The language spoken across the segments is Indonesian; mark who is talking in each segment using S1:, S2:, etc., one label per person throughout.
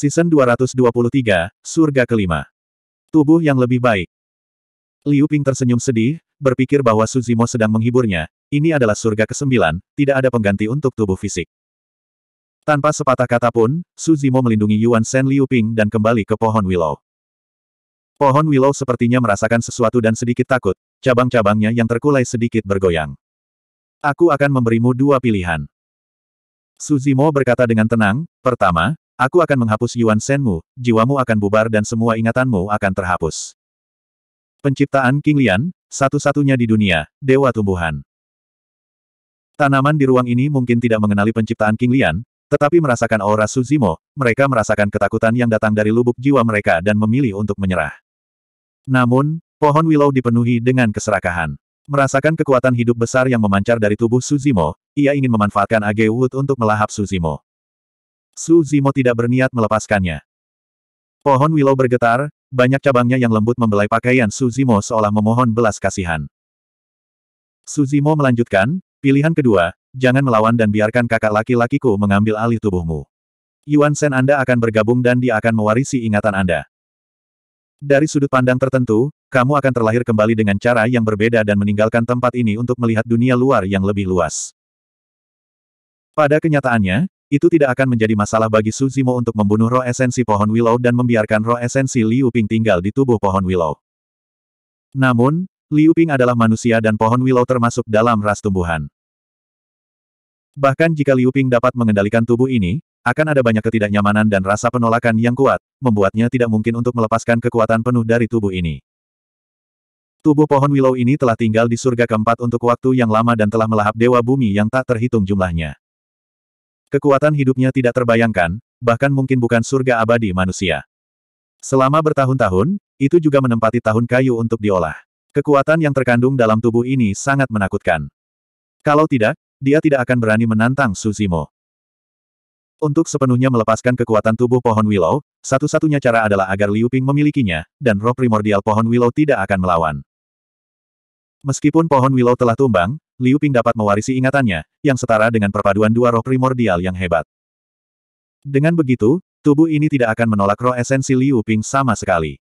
S1: Season 223, Surga Kelima. Tubuh yang lebih baik. Liu Ping tersenyum sedih, berpikir bahwa Suzimo sedang menghiburnya, ini adalah surga kesembilan, tidak ada pengganti untuk tubuh fisik. Tanpa sepatah kata pun, Suzimo melindungi Yuan Shen Liu Ping dan kembali ke pohon willow. Pohon willow sepertinya merasakan sesuatu dan sedikit takut, cabang-cabangnya yang terkulai sedikit bergoyang. Aku akan memberimu dua pilihan. Suzimo berkata dengan tenang, pertama, Aku akan menghapus Yuan Senmu, jiwamu akan bubar dan semua ingatanmu akan terhapus. Penciptaan King Lian, satu-satunya di dunia, Dewa Tumbuhan. Tanaman di ruang ini mungkin tidak mengenali penciptaan King Lian, tetapi merasakan aura Suzimo, mereka merasakan ketakutan yang datang dari lubuk jiwa mereka dan memilih untuk menyerah. Namun, pohon willow dipenuhi dengan keserakahan. Merasakan kekuatan hidup besar yang memancar dari tubuh Suzimo, ia ingin memanfaatkan Age Wood untuk melahap Suzimo. Su Zimo tidak berniat melepaskannya. Pohon willow bergetar, banyak cabangnya yang lembut membelai pakaian Su Zimo seolah memohon belas kasihan. Su Zimo melanjutkan, pilihan kedua, jangan melawan dan biarkan kakak laki-lakiku mengambil alih tubuhmu. Yuan Sen Anda akan bergabung dan dia akan mewarisi ingatan Anda. Dari sudut pandang tertentu, kamu akan terlahir kembali dengan cara yang berbeda dan meninggalkan tempat ini untuk melihat dunia luar yang lebih luas. Pada kenyataannya, itu tidak akan menjadi masalah bagi Suzimo untuk membunuh roh esensi pohon willow dan membiarkan roh esensi Liu Ping tinggal di tubuh pohon willow. Namun, Liu Ping adalah manusia dan pohon willow termasuk dalam ras tumbuhan. Bahkan jika Liu Ping dapat mengendalikan tubuh ini, akan ada banyak ketidaknyamanan dan rasa penolakan yang kuat, membuatnya tidak mungkin untuk melepaskan kekuatan penuh dari tubuh ini. Tubuh pohon willow ini telah tinggal di surga keempat untuk waktu yang lama dan telah melahap dewa bumi yang tak terhitung jumlahnya. Kekuatan hidupnya tidak terbayangkan, bahkan mungkin bukan surga abadi manusia. Selama bertahun-tahun, itu juga menempati tahun kayu untuk diolah. Kekuatan yang terkandung dalam tubuh ini sangat menakutkan. Kalau tidak, dia tidak akan berani menantang Suzimo. Untuk sepenuhnya melepaskan kekuatan tubuh pohon willow, satu-satunya cara adalah agar Liu Ping memilikinya, dan roh primordial pohon willow tidak akan melawan. Meskipun pohon willow telah tumbang, Liu Ping dapat mewarisi ingatannya, yang setara dengan perpaduan dua roh primordial yang hebat. Dengan begitu, tubuh ini tidak akan menolak roh esensi Liu Ping sama sekali.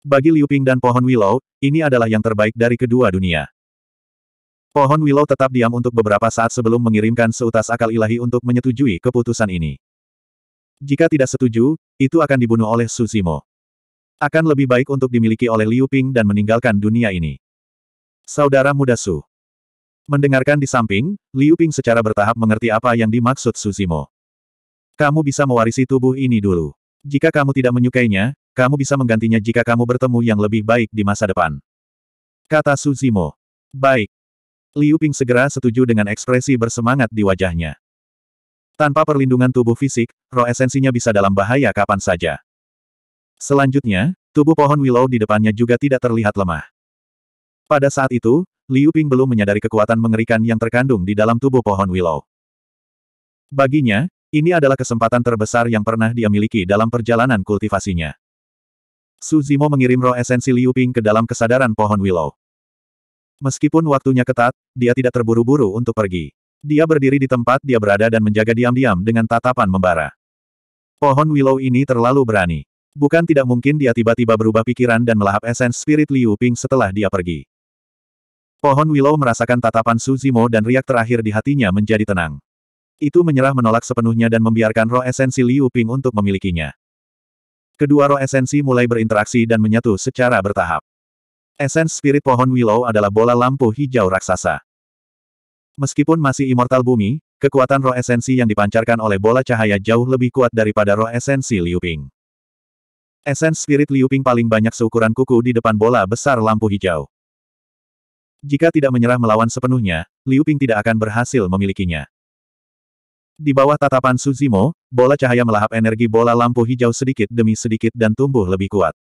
S1: Bagi Liu Ping dan pohon willow, ini adalah yang terbaik dari kedua dunia. Pohon willow tetap diam untuk beberapa saat sebelum mengirimkan seutas akal ilahi untuk menyetujui keputusan ini. Jika tidak setuju, itu akan dibunuh oleh Susimo. Akan lebih baik untuk dimiliki oleh Liu Ping dan meninggalkan dunia ini. Saudara muda Su. Mendengarkan di samping, Liu Ping secara bertahap mengerti apa yang dimaksud Suzimo. Kamu bisa mewarisi tubuh ini dulu. Jika kamu tidak menyukainya, kamu bisa menggantinya jika kamu bertemu yang lebih baik di masa depan. Kata Suzimo. Baik. Liu Ping segera setuju dengan ekspresi bersemangat di wajahnya. Tanpa perlindungan tubuh fisik, roh esensinya bisa dalam bahaya kapan saja. Selanjutnya, tubuh pohon willow di depannya juga tidak terlihat lemah. Pada saat itu, Liu Ping belum menyadari kekuatan mengerikan yang terkandung di dalam tubuh pohon willow. Baginya, ini adalah kesempatan terbesar yang pernah dia miliki dalam perjalanan kultivasinya. Su Zimo mengirim roh esensi Liu Ping ke dalam kesadaran pohon willow. Meskipun waktunya ketat, dia tidak terburu-buru untuk pergi. Dia berdiri di tempat dia berada dan menjaga diam-diam dengan tatapan membara. Pohon willow ini terlalu berani. Bukan tidak mungkin dia tiba-tiba berubah pikiran dan melahap esens spirit Liu Ping setelah dia pergi. Pohon Willow merasakan tatapan Suzimo dan riak terakhir di hatinya menjadi tenang. Itu menyerah menolak sepenuhnya dan membiarkan roh esensi Liu Ping untuk memilikinya. Kedua roh esensi mulai berinteraksi dan menyatu secara bertahap. Esens spirit pohon Willow adalah bola lampu hijau raksasa. Meskipun masih immortal bumi, kekuatan roh esensi yang dipancarkan oleh bola cahaya jauh lebih kuat daripada roh esensi Liu Ping. Esens spirit Liu Ping paling banyak seukuran kuku di depan bola besar lampu hijau. Jika tidak menyerah melawan sepenuhnya, Liu Ping tidak akan berhasil memilikinya. Di bawah tatapan Suzimo, bola cahaya melahap energi bola lampu hijau sedikit demi sedikit dan tumbuh lebih kuat.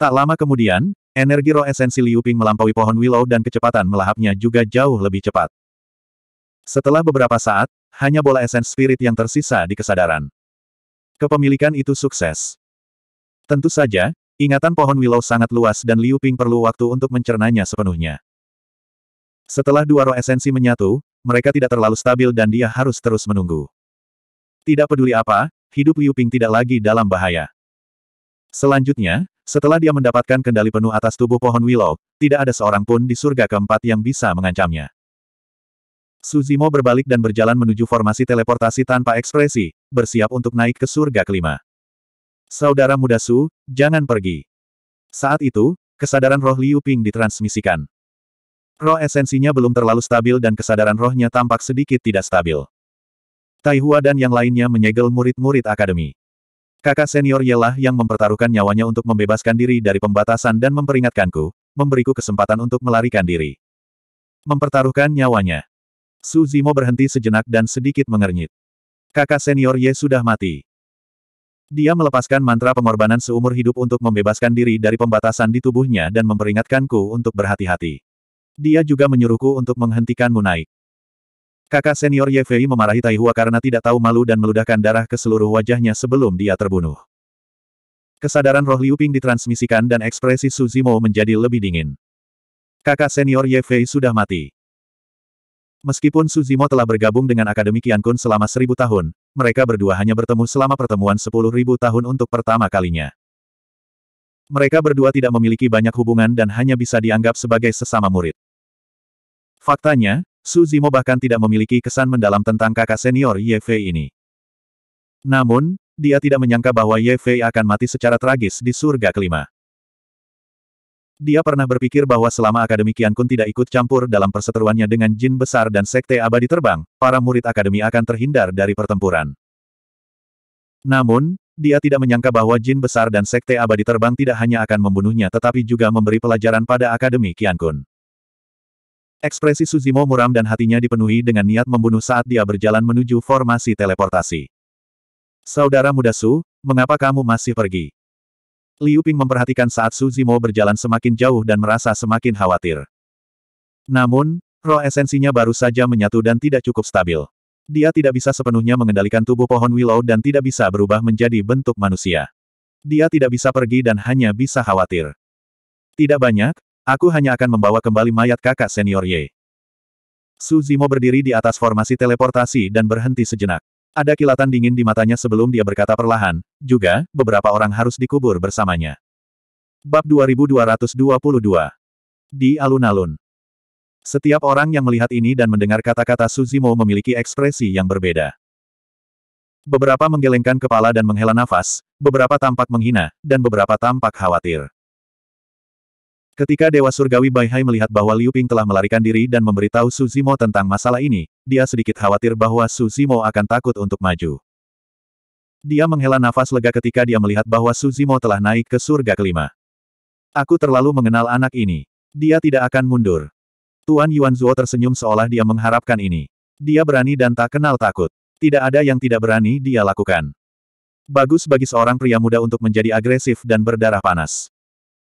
S1: Tak lama kemudian, energi roh esensi Liu Ping melampaui pohon willow dan kecepatan melahapnya juga jauh lebih cepat. Setelah beberapa saat, hanya bola esens spirit yang tersisa di kesadaran. Kepemilikan itu sukses. Tentu saja, Ingatan pohon willow sangat luas dan Liu Ping perlu waktu untuk mencernanya sepenuhnya. Setelah dua roh esensi menyatu, mereka tidak terlalu stabil dan dia harus terus menunggu. Tidak peduli apa, hidup Liu Ping tidak lagi dalam bahaya. Selanjutnya, setelah dia mendapatkan kendali penuh atas tubuh pohon willow, tidak ada seorang pun di surga keempat yang bisa mengancamnya. Suzimo berbalik dan berjalan menuju formasi teleportasi tanpa ekspresi, bersiap untuk naik ke surga kelima. Saudara muda Su, jangan pergi. Saat itu, kesadaran roh Liu Ping ditransmisikan. Roh esensinya belum terlalu stabil dan kesadaran rohnya tampak sedikit tidak stabil. Taihua dan yang lainnya menyegel murid-murid akademi. Kakak senior Yelah yang mempertaruhkan nyawanya untuk membebaskan diri dari pembatasan dan memperingatkanku, memberiku kesempatan untuk melarikan diri. Mempertaruhkan nyawanya. Su Zimo berhenti sejenak dan sedikit mengernyit. Kakak senior Ye sudah mati. Dia melepaskan mantra pengorbanan seumur hidup untuk membebaskan diri dari pembatasan di tubuhnya dan memperingatkanku untuk berhati-hati. Dia juga menyuruhku untuk menghentikan Munai. Kakak senior Ye memarahi Taihua karena tidak tahu malu dan meludahkan darah ke seluruh wajahnya sebelum dia terbunuh. Kesadaran roh Liu Ping ditransmisikan dan ekspresi Suzimo menjadi lebih dingin. Kakak senior Ye sudah mati. Meskipun Suzimo telah bergabung dengan Akademi Kun selama seribu tahun, mereka berdua hanya bertemu selama pertemuan sepuluh ribu tahun untuk pertama kalinya. Mereka berdua tidak memiliki banyak hubungan dan hanya bisa dianggap sebagai sesama murid. Faktanya, Suzimo bahkan tidak memiliki kesan mendalam tentang kakak senior Yefei ini. Namun, dia tidak menyangka bahwa Ye akan mati secara tragis di surga kelima. Dia pernah berpikir bahwa selama Akademi Kian Kun tidak ikut campur dalam perseteruannya dengan jin besar dan sekte abadi terbang, para murid Akademi akan terhindar dari pertempuran. Namun, dia tidak menyangka bahwa jin besar dan sekte abadi terbang tidak hanya akan membunuhnya tetapi juga memberi pelajaran pada Akademi Kian Kun. Ekspresi Suzimo muram dan hatinya dipenuhi dengan niat membunuh saat dia berjalan menuju formasi teleportasi. Saudara muda Su, mengapa kamu masih pergi? Liu Ping memperhatikan saat Su Zimo berjalan semakin jauh dan merasa semakin khawatir. Namun, roh esensinya baru saja menyatu dan tidak cukup stabil. Dia tidak bisa sepenuhnya mengendalikan tubuh pohon willow dan tidak bisa berubah menjadi bentuk manusia. Dia tidak bisa pergi dan hanya bisa khawatir. Tidak banyak, aku hanya akan membawa kembali mayat kakak senior Ye. Su Zimo berdiri di atas formasi teleportasi dan berhenti sejenak. Ada kilatan dingin di matanya sebelum dia berkata perlahan, juga, beberapa orang harus dikubur bersamanya. Bab 2222 Di Alun-Alun Setiap orang yang melihat ini dan mendengar kata-kata Suzimo memiliki ekspresi yang berbeda. Beberapa menggelengkan kepala dan menghela nafas, beberapa tampak menghina, dan beberapa tampak khawatir. Ketika Dewa Surgawi Baihai melihat bahwa Liu Ping telah melarikan diri dan memberitahu Su Zimo tentang masalah ini, dia sedikit khawatir bahwa Su Zimo akan takut untuk maju. Dia menghela nafas lega ketika dia melihat bahwa Su Zimo telah naik ke surga kelima. Aku terlalu mengenal anak ini. Dia tidak akan mundur. Tuan Yuan Zuo tersenyum seolah dia mengharapkan ini. Dia berani dan tak kenal takut. Tidak ada yang tidak berani dia lakukan. Bagus bagi seorang pria muda untuk menjadi agresif dan berdarah panas.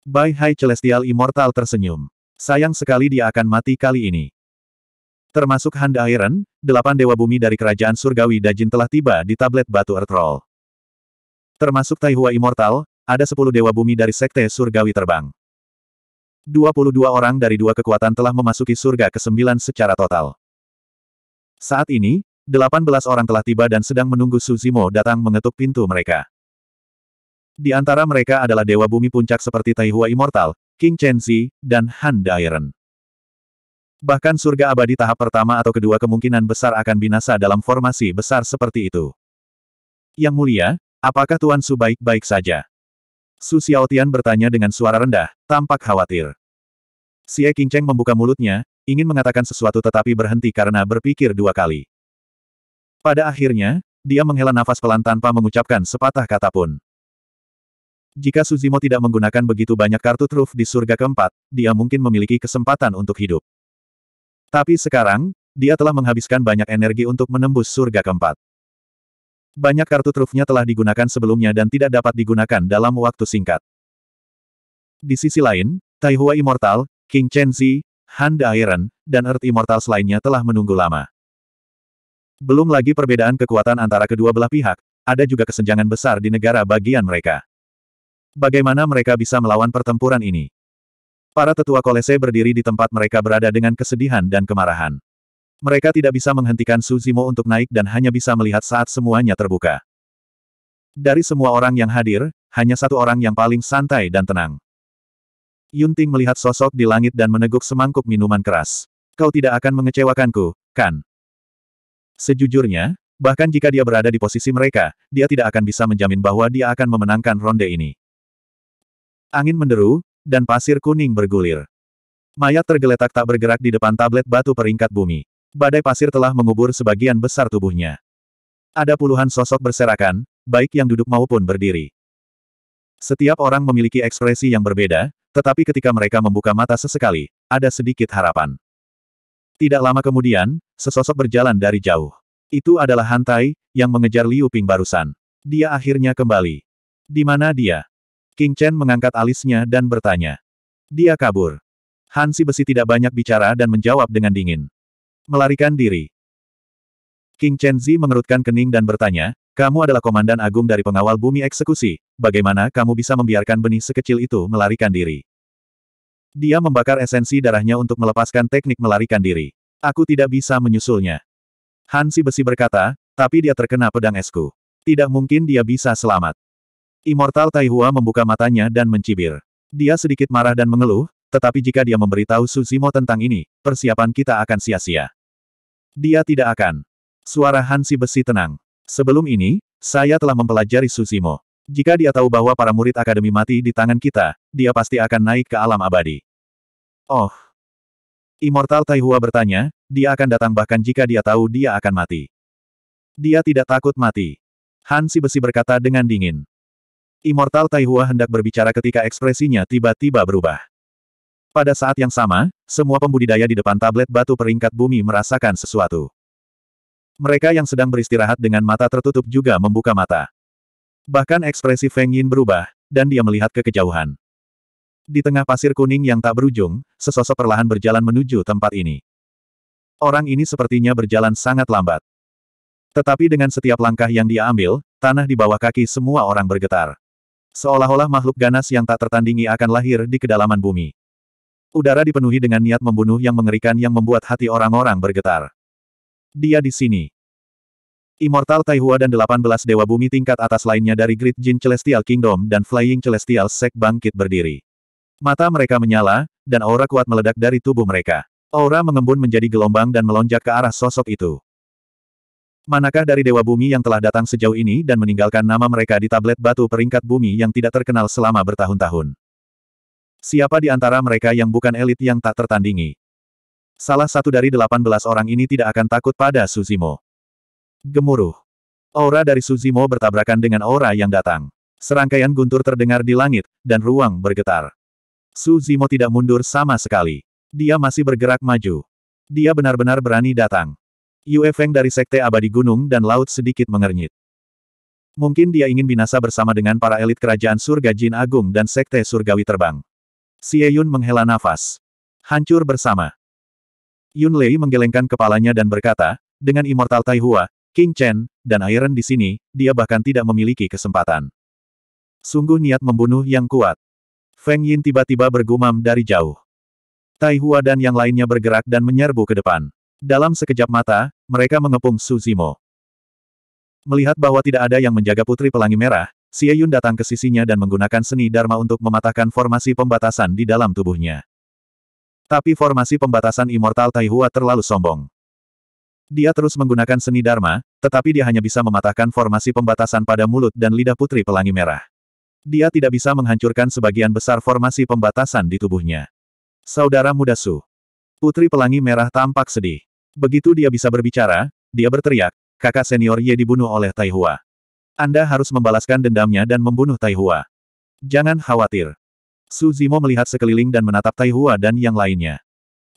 S1: Bai Hai Celestial Immortal tersenyum. Sayang sekali dia akan mati kali ini. Termasuk Hand Iron, delapan dewa bumi dari kerajaan surgawi Dajin telah tiba di tablet batu Earth Termasuk Taihua Immortal, ada sepuluh dewa bumi dari sekte surgawi terbang. Dua puluh dua orang dari dua kekuatan telah memasuki surga ke-9 secara total. Saat ini, delapan belas orang telah tiba dan sedang menunggu Suzimo datang mengetuk pintu mereka. Di antara mereka adalah dewa bumi puncak seperti Taihua Immortal, King Chenzi, dan Han Dairen. Bahkan surga abadi tahap pertama atau kedua kemungkinan besar akan binasa dalam formasi besar seperti itu. Yang mulia, apakah Tuan Su baik-baik saja? Su Xiaotian bertanya dengan suara rendah, tampak khawatir. Xie Cheng membuka mulutnya, ingin mengatakan sesuatu tetapi berhenti karena berpikir dua kali. Pada akhirnya, dia menghela nafas pelan tanpa mengucapkan sepatah kata pun. Jika Suzimo tidak menggunakan begitu banyak kartu truf di surga keempat, dia mungkin memiliki kesempatan untuk hidup. Tapi sekarang, dia telah menghabiskan banyak energi untuk menembus surga keempat. Banyak kartu trufnya telah digunakan sebelumnya dan tidak dapat digunakan dalam waktu singkat. Di sisi lain, Taihua Immortal, King Chenzi, Han Iron, dan Earth Immortal lainnya telah menunggu lama. Belum lagi perbedaan kekuatan antara kedua belah pihak, ada juga kesenjangan besar di negara bagian mereka. Bagaimana mereka bisa melawan pertempuran ini? Para tetua kolese berdiri di tempat mereka berada dengan kesedihan dan kemarahan. Mereka tidak bisa menghentikan Suzimo untuk naik dan hanya bisa melihat saat semuanya terbuka. Dari semua orang yang hadir, hanya satu orang yang paling santai dan tenang. Yunting melihat sosok di langit dan meneguk semangkuk minuman keras. Kau tidak akan mengecewakanku, kan? Sejujurnya, bahkan jika dia berada di posisi mereka, dia tidak akan bisa menjamin bahwa dia akan memenangkan ronde ini. Angin menderu, dan pasir kuning bergulir. Mayat tergeletak tak bergerak di depan tablet batu peringkat bumi. Badai pasir telah mengubur sebagian besar tubuhnya. Ada puluhan sosok berserakan, baik yang duduk maupun berdiri. Setiap orang memiliki ekspresi yang berbeda, tetapi ketika mereka membuka mata sesekali, ada sedikit harapan. Tidak lama kemudian, sesosok berjalan dari jauh. Itu adalah Hantai, yang mengejar Liu Ping barusan. Dia akhirnya kembali. Di mana dia? King Chen mengangkat alisnya dan bertanya. Dia kabur. Hansi besi tidak banyak bicara dan menjawab dengan dingin. Melarikan diri. King Chen Zi mengerutkan kening dan bertanya, kamu adalah komandan agung dari pengawal bumi eksekusi, bagaimana kamu bisa membiarkan benih sekecil itu melarikan diri? Dia membakar esensi darahnya untuk melepaskan teknik melarikan diri. Aku tidak bisa menyusulnya. Hansi besi berkata, tapi dia terkena pedang esku. Tidak mungkin dia bisa selamat. Immortal Taihua membuka matanya dan mencibir. Dia sedikit marah dan mengeluh, tetapi jika dia memberitahu Suzimo tentang ini, persiapan kita akan sia-sia. Dia tidak akan. Suara Hansi besi tenang. Sebelum ini, saya telah mempelajari Suzimo. Jika dia tahu bahwa para murid akademi mati di tangan kita, dia pasti akan naik ke alam abadi. Oh. Immortal Taihua bertanya, dia akan datang bahkan jika dia tahu dia akan mati. Dia tidak takut mati. Hansi besi berkata dengan dingin. Immortal Taihua hendak berbicara ketika ekspresinya tiba-tiba berubah. Pada saat yang sama, semua pembudidaya di depan tablet batu peringkat bumi merasakan sesuatu. Mereka yang sedang beristirahat dengan mata tertutup juga membuka mata. Bahkan ekspresi Feng Yin berubah, dan dia melihat ke kejauhan. Di tengah pasir kuning yang tak berujung, sesosok perlahan berjalan menuju tempat ini. Orang ini sepertinya berjalan sangat lambat. Tetapi dengan setiap langkah yang dia ambil, tanah di bawah kaki semua orang bergetar. Seolah-olah makhluk ganas yang tak tertandingi akan lahir di kedalaman bumi. Udara dipenuhi dengan niat membunuh yang mengerikan yang membuat hati orang-orang bergetar. Dia di sini. Immortal Taihua dan 18 Dewa Bumi tingkat atas lainnya dari Great Jin Celestial Kingdom dan Flying Celestial Sek bangkit berdiri. Mata mereka menyala, dan aura kuat meledak dari tubuh mereka. Aura mengembun menjadi gelombang dan melonjak ke arah sosok itu. Manakah dari Dewa Bumi yang telah datang sejauh ini dan meninggalkan nama mereka di tablet batu peringkat bumi yang tidak terkenal selama bertahun-tahun? Siapa di antara mereka yang bukan elit yang tak tertandingi? Salah satu dari delapan belas orang ini tidak akan takut pada Suzimo. Gemuruh. Aura dari Suzimo bertabrakan dengan aura yang datang. Serangkaian guntur terdengar di langit, dan ruang bergetar. Suzimo tidak mundur sama sekali. Dia masih bergerak maju. Dia benar-benar berani datang. Yue Feng dari Sekte Abadi Gunung dan Laut sedikit mengernyit. Mungkin dia ingin binasa bersama dengan para elit kerajaan surga Jin Agung dan Sekte Surgawi Terbang. Xie Yun menghela nafas. Hancur bersama. Yun Lei menggelengkan kepalanya dan berkata, dengan Immortal Taihua, King Chen, dan Iron di sini, dia bahkan tidak memiliki kesempatan. Sungguh niat membunuh yang kuat. Feng Yin tiba-tiba bergumam dari jauh. Taihua dan yang lainnya bergerak dan menyerbu ke depan. Dalam sekejap mata, mereka mengepung Su Zimo. Melihat bahwa tidak ada yang menjaga Putri Pelangi Merah, Xie Yun datang ke sisinya dan menggunakan seni Dharma untuk mematahkan formasi pembatasan di dalam tubuhnya. Tapi formasi pembatasan Immortal Taihua terlalu sombong. Dia terus menggunakan seni Dharma, tetapi dia hanya bisa mematahkan formasi pembatasan pada mulut dan lidah Putri Pelangi Merah. Dia tidak bisa menghancurkan sebagian besar formasi pembatasan di tubuhnya. Saudara muda Su. Putri Pelangi Merah tampak sedih. Begitu dia bisa berbicara, dia berteriak, kakak senior Ye dibunuh oleh Taihua. Anda harus membalaskan dendamnya dan membunuh Taihua. Jangan khawatir. Su Zimo melihat sekeliling dan menatap Taihua dan yang lainnya.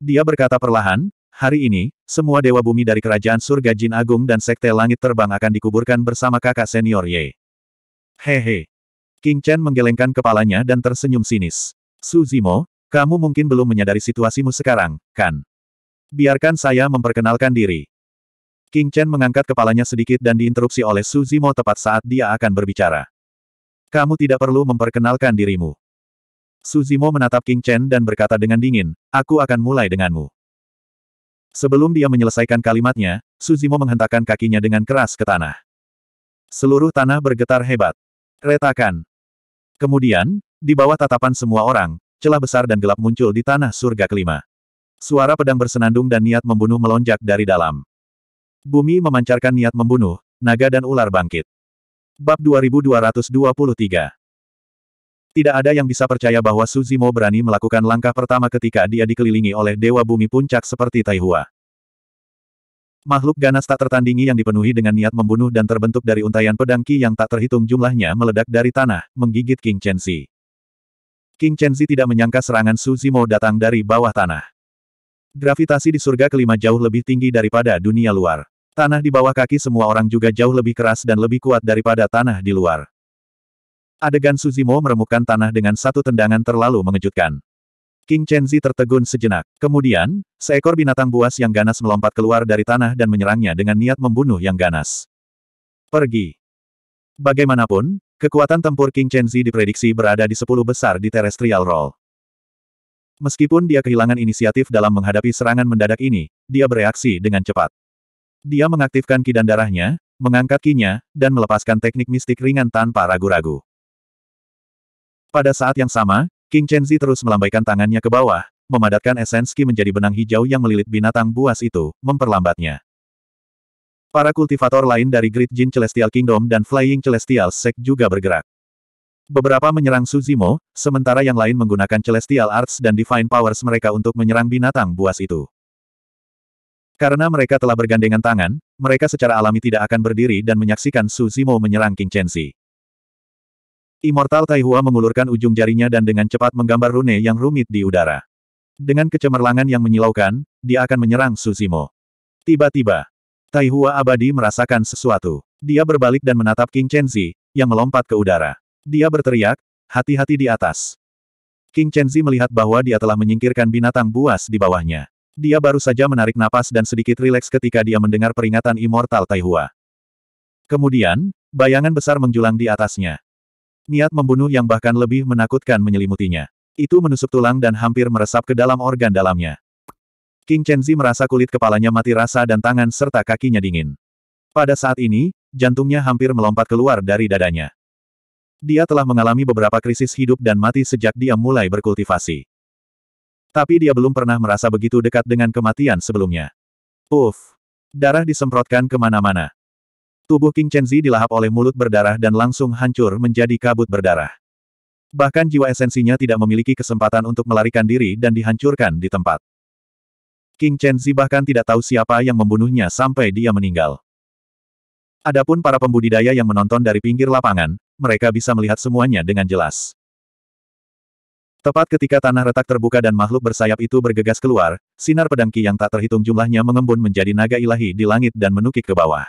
S1: Dia berkata perlahan, hari ini, semua dewa bumi dari kerajaan surga Jin Agung dan Sekte Langit Terbang akan dikuburkan bersama kakak senior Ye. Hehe. King Chen menggelengkan kepalanya dan tersenyum sinis. Su Zimo, kamu mungkin belum menyadari situasimu sekarang, kan? Biarkan saya memperkenalkan diri. King Chen mengangkat kepalanya sedikit dan diinterupsi oleh Su Zimo tepat saat dia akan berbicara. Kamu tidak perlu memperkenalkan dirimu. Su Zimo menatap King Chen dan berkata dengan dingin, aku akan mulai denganmu. Sebelum dia menyelesaikan kalimatnya, Su Zimo menghentakkan kakinya dengan keras ke tanah. Seluruh tanah bergetar hebat. Retakan. Kemudian, di bawah tatapan semua orang, celah besar dan gelap muncul di tanah surga kelima. Suara pedang bersenandung dan niat membunuh melonjak dari dalam. Bumi memancarkan niat membunuh, naga dan ular bangkit. Bab 2223 Tidak ada yang bisa percaya bahwa Suzimo berani melakukan langkah pertama ketika dia dikelilingi oleh Dewa Bumi Puncak seperti Taihua. Makhluk ganas tak tertandingi yang dipenuhi dengan niat membunuh dan terbentuk dari untayan pedang Qi yang tak terhitung jumlahnya meledak dari tanah, menggigit King Chenzi. King Chenzi tidak menyangka serangan Suzimo datang dari bawah tanah. Gravitasi di surga kelima jauh lebih tinggi daripada dunia luar. Tanah di bawah kaki semua orang juga jauh lebih keras dan lebih kuat daripada tanah di luar. Adegan Suzimo meremukkan tanah dengan satu tendangan terlalu mengejutkan. King Chenzi tertegun sejenak. Kemudian, seekor binatang buas yang ganas melompat keluar dari tanah dan menyerangnya dengan niat membunuh yang ganas. Pergi. Bagaimanapun, kekuatan tempur King Chenzi diprediksi berada di sepuluh besar di Terrestrial Roll. Meskipun dia kehilangan inisiatif dalam menghadapi serangan mendadak ini, dia bereaksi dengan cepat. Dia mengaktifkan kidan darahnya, mengangkat kinya, dan melepaskan teknik mistik ringan tanpa ragu-ragu. Pada saat yang sama, King Chenzi terus melambaikan tangannya ke bawah, memadatkan esenski menjadi benang hijau yang melilit binatang buas itu, memperlambatnya. Para kultivator lain dari Great Jin Celestial Kingdom dan Flying Celestial Sect juga bergerak. Beberapa menyerang Suzimo, sementara yang lain menggunakan Celestial Arts dan Divine Powers mereka untuk menyerang binatang buas itu. Karena mereka telah bergandengan tangan, mereka secara alami tidak akan berdiri dan menyaksikan Suzimo menyerang King Chensi. Immortal Taihua mengulurkan ujung jarinya dan dengan cepat menggambar rune yang rumit di udara. Dengan kecemerlangan yang menyilaukan, dia akan menyerang Suzimo. Tiba-tiba, Taihua abadi merasakan sesuatu. Dia berbalik dan menatap King Chenzi, yang melompat ke udara. Dia berteriak, hati-hati di atas. King Chen Chenzi melihat bahwa dia telah menyingkirkan binatang buas di bawahnya. Dia baru saja menarik napas dan sedikit rileks ketika dia mendengar peringatan Immortal Taihua. Kemudian, bayangan besar menjulang di atasnya. Niat membunuh yang bahkan lebih menakutkan menyelimutinya. Itu menusuk tulang dan hampir meresap ke dalam organ dalamnya. King Chen Chenzi merasa kulit kepalanya mati rasa dan tangan serta kakinya dingin. Pada saat ini, jantungnya hampir melompat keluar dari dadanya dia telah mengalami beberapa krisis hidup dan mati sejak dia mulai berkultivasi. Tapi dia belum pernah merasa begitu dekat dengan kematian sebelumnya. Uff! Darah disemprotkan kemana-mana. Tubuh King Chenzi dilahap oleh mulut berdarah dan langsung hancur menjadi kabut berdarah. Bahkan jiwa esensinya tidak memiliki kesempatan untuk melarikan diri dan dihancurkan di tempat. King Chenzi bahkan tidak tahu siapa yang membunuhnya sampai dia meninggal. Adapun para pembudidaya yang menonton dari pinggir lapangan, mereka bisa melihat semuanya dengan jelas. Tepat ketika tanah retak terbuka dan makhluk bersayap itu bergegas keluar, sinar pedang Ki yang tak terhitung jumlahnya mengembun menjadi naga ilahi di langit dan menukik ke bawah.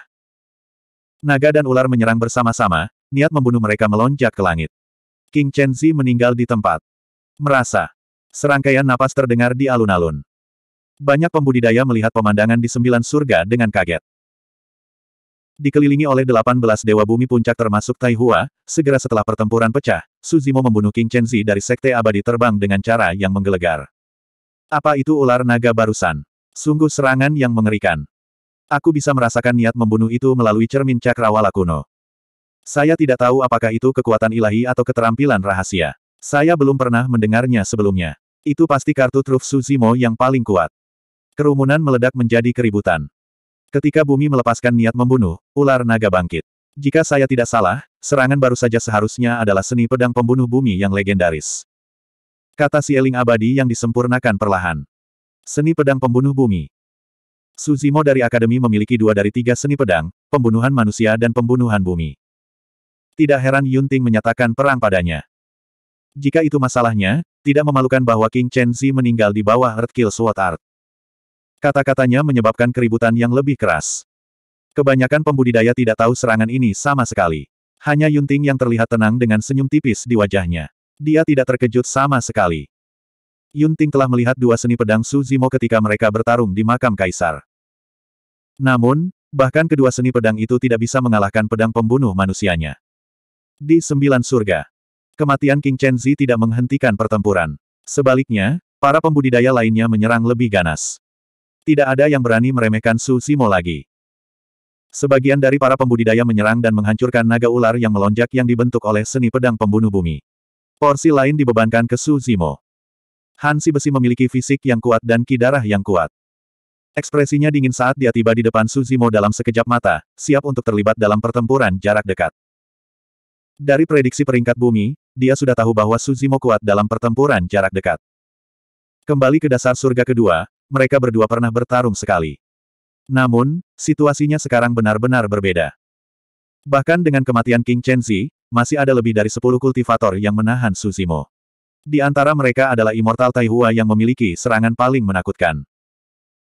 S1: Naga dan ular menyerang bersama-sama, niat membunuh mereka melonjak ke langit. King Chen Zi meninggal di tempat. Merasa. Serangkaian napas terdengar di alun-alun. Banyak pembudidaya melihat pemandangan di sembilan surga dengan kaget. Dikelilingi oleh 18 dewa bumi puncak termasuk Tai Hua, segera setelah pertempuran pecah, Suzimo membunuh King Chenzi dari Sekte Abadi terbang dengan cara yang menggelegar. Apa itu ular naga barusan? Sungguh serangan yang mengerikan. Aku bisa merasakan niat membunuh itu melalui cermin cakrawala kuno. Saya tidak tahu apakah itu kekuatan ilahi atau keterampilan rahasia. Saya belum pernah mendengarnya sebelumnya. Itu pasti kartu truf Suzimo yang paling kuat. Kerumunan meledak menjadi keributan. Ketika bumi melepaskan niat membunuh, ular naga bangkit. Jika saya tidak salah, serangan baru saja seharusnya adalah seni pedang pembunuh bumi yang legendaris. Kata si Eling Abadi yang disempurnakan perlahan. Seni pedang pembunuh bumi. Suzimo dari Akademi memiliki dua dari tiga seni pedang, pembunuhan manusia dan pembunuhan bumi. Tidak heran Yunting menyatakan perang padanya. Jika itu masalahnya, tidak memalukan bahwa King Chen Zi meninggal di bawah Earth Kill Sword Art. Kata-katanya menyebabkan keributan yang lebih keras. Kebanyakan pembudidaya tidak tahu serangan ini sama sekali. Hanya Yunting yang terlihat tenang dengan senyum tipis di wajahnya. Dia tidak terkejut sama sekali. Yunting telah melihat dua seni pedang Suzimo ketika mereka bertarung di makam kaisar. Namun, bahkan kedua seni pedang itu tidak bisa mengalahkan pedang pembunuh manusianya. Di sembilan surga, kematian King Chenzi tidak menghentikan pertempuran. Sebaliknya, para pembudidaya lainnya menyerang lebih ganas. Tidak ada yang berani meremehkan Su Simo lagi. Sebagian dari para pembudidaya menyerang dan menghancurkan naga ular yang melonjak yang dibentuk oleh seni pedang pembunuh bumi. Porsi lain dibebankan ke Su Zimo. Hansi besi memiliki fisik yang kuat dan ki yang kuat. Ekspresinya dingin saat dia tiba di depan Su Zimo dalam sekejap mata, siap untuk terlibat dalam pertempuran jarak dekat. Dari prediksi peringkat bumi, dia sudah tahu bahwa Su Zimo kuat dalam pertempuran jarak dekat. Kembali ke dasar surga kedua, mereka berdua pernah bertarung sekali. Namun, situasinya sekarang benar-benar berbeda. Bahkan dengan kematian King Chenzi, masih ada lebih dari 10 kultivator yang menahan Suzimo. Di antara mereka adalah Immortal Taihua yang memiliki serangan paling menakutkan.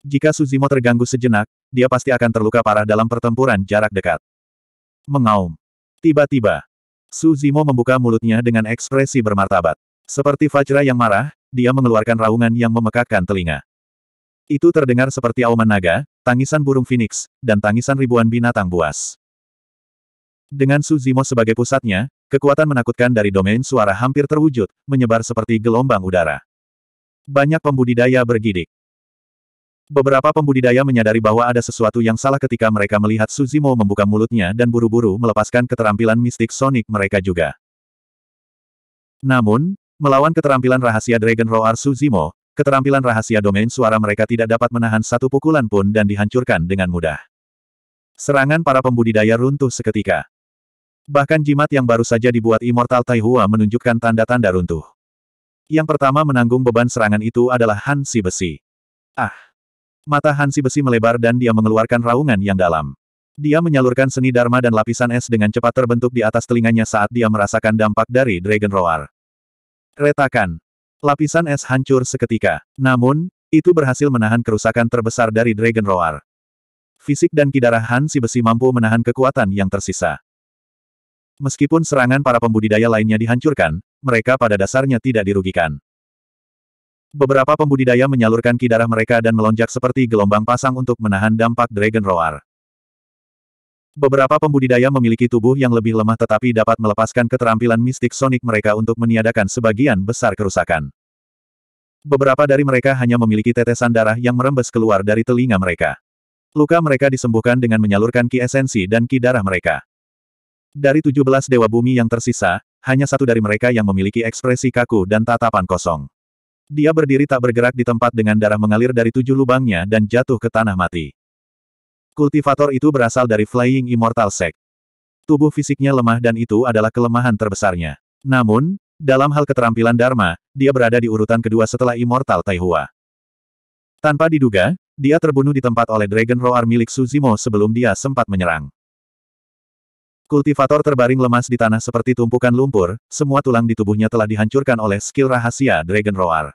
S1: Jika Suzimo terganggu sejenak, dia pasti akan terluka parah dalam pertempuran jarak dekat. Mengaum. Tiba-tiba, Suzimo membuka mulutnya dengan ekspresi bermartabat. Seperti Fajra yang marah, dia mengeluarkan raungan yang memekakkan telinga. Itu terdengar seperti auman naga, tangisan burung phoenix, dan tangisan ribuan binatang buas. Dengan Suzimo sebagai pusatnya, kekuatan menakutkan dari domain suara hampir terwujud, menyebar seperti gelombang udara. Banyak pembudidaya bergidik. Beberapa pembudidaya menyadari bahwa ada sesuatu yang salah ketika mereka melihat Suzimo membuka mulutnya dan buru-buru melepaskan keterampilan mistik Sonic mereka juga. Namun, melawan keterampilan rahasia Dragon Roar Suzimo, Keterampilan rahasia domain suara mereka tidak dapat menahan satu pukulan pun dan dihancurkan dengan mudah. Serangan para pembudidaya runtuh seketika. Bahkan jimat yang baru saja dibuat Immortal Taihua menunjukkan tanda-tanda runtuh. Yang pertama menanggung beban serangan itu adalah Hansi Besi. Ah! Mata Hansi Besi melebar dan dia mengeluarkan raungan yang dalam. Dia menyalurkan seni Dharma dan lapisan es dengan cepat terbentuk di atas telinganya saat dia merasakan dampak dari Dragon Roar. Retakan. Lapisan es hancur seketika. Namun, itu berhasil menahan kerusakan terbesar dari Dragon Roar. Fisik dan kidarah Han si besi mampu menahan kekuatan yang tersisa. Meskipun serangan para pembudidaya lainnya dihancurkan, mereka pada dasarnya tidak dirugikan. Beberapa pembudidaya menyalurkan kidarah mereka dan melonjak seperti gelombang pasang untuk menahan dampak Dragon Roar. Beberapa pembudidaya memiliki tubuh yang lebih lemah tetapi dapat melepaskan keterampilan mistik sonik mereka untuk meniadakan sebagian besar kerusakan. Beberapa dari mereka hanya memiliki tetesan darah yang merembes keluar dari telinga mereka. Luka mereka disembuhkan dengan menyalurkan ki esensi dan ki darah mereka. Dari 17 dewa bumi yang tersisa, hanya satu dari mereka yang memiliki ekspresi kaku dan tatapan kosong. Dia berdiri tak bergerak di tempat dengan darah mengalir dari tujuh lubangnya dan jatuh ke tanah mati. Kultivator itu berasal dari Flying Immortal Sect. Tubuh fisiknya lemah dan itu adalah kelemahan terbesarnya. Namun, dalam hal keterampilan Dharma, dia berada di urutan kedua setelah Immortal Taihua. Tanpa diduga, dia terbunuh di tempat oleh Dragon Roar milik Suzimo sebelum dia sempat menyerang. Kultivator terbaring lemas di tanah seperti tumpukan lumpur, semua tulang di tubuhnya telah dihancurkan oleh skill rahasia Dragon Roar.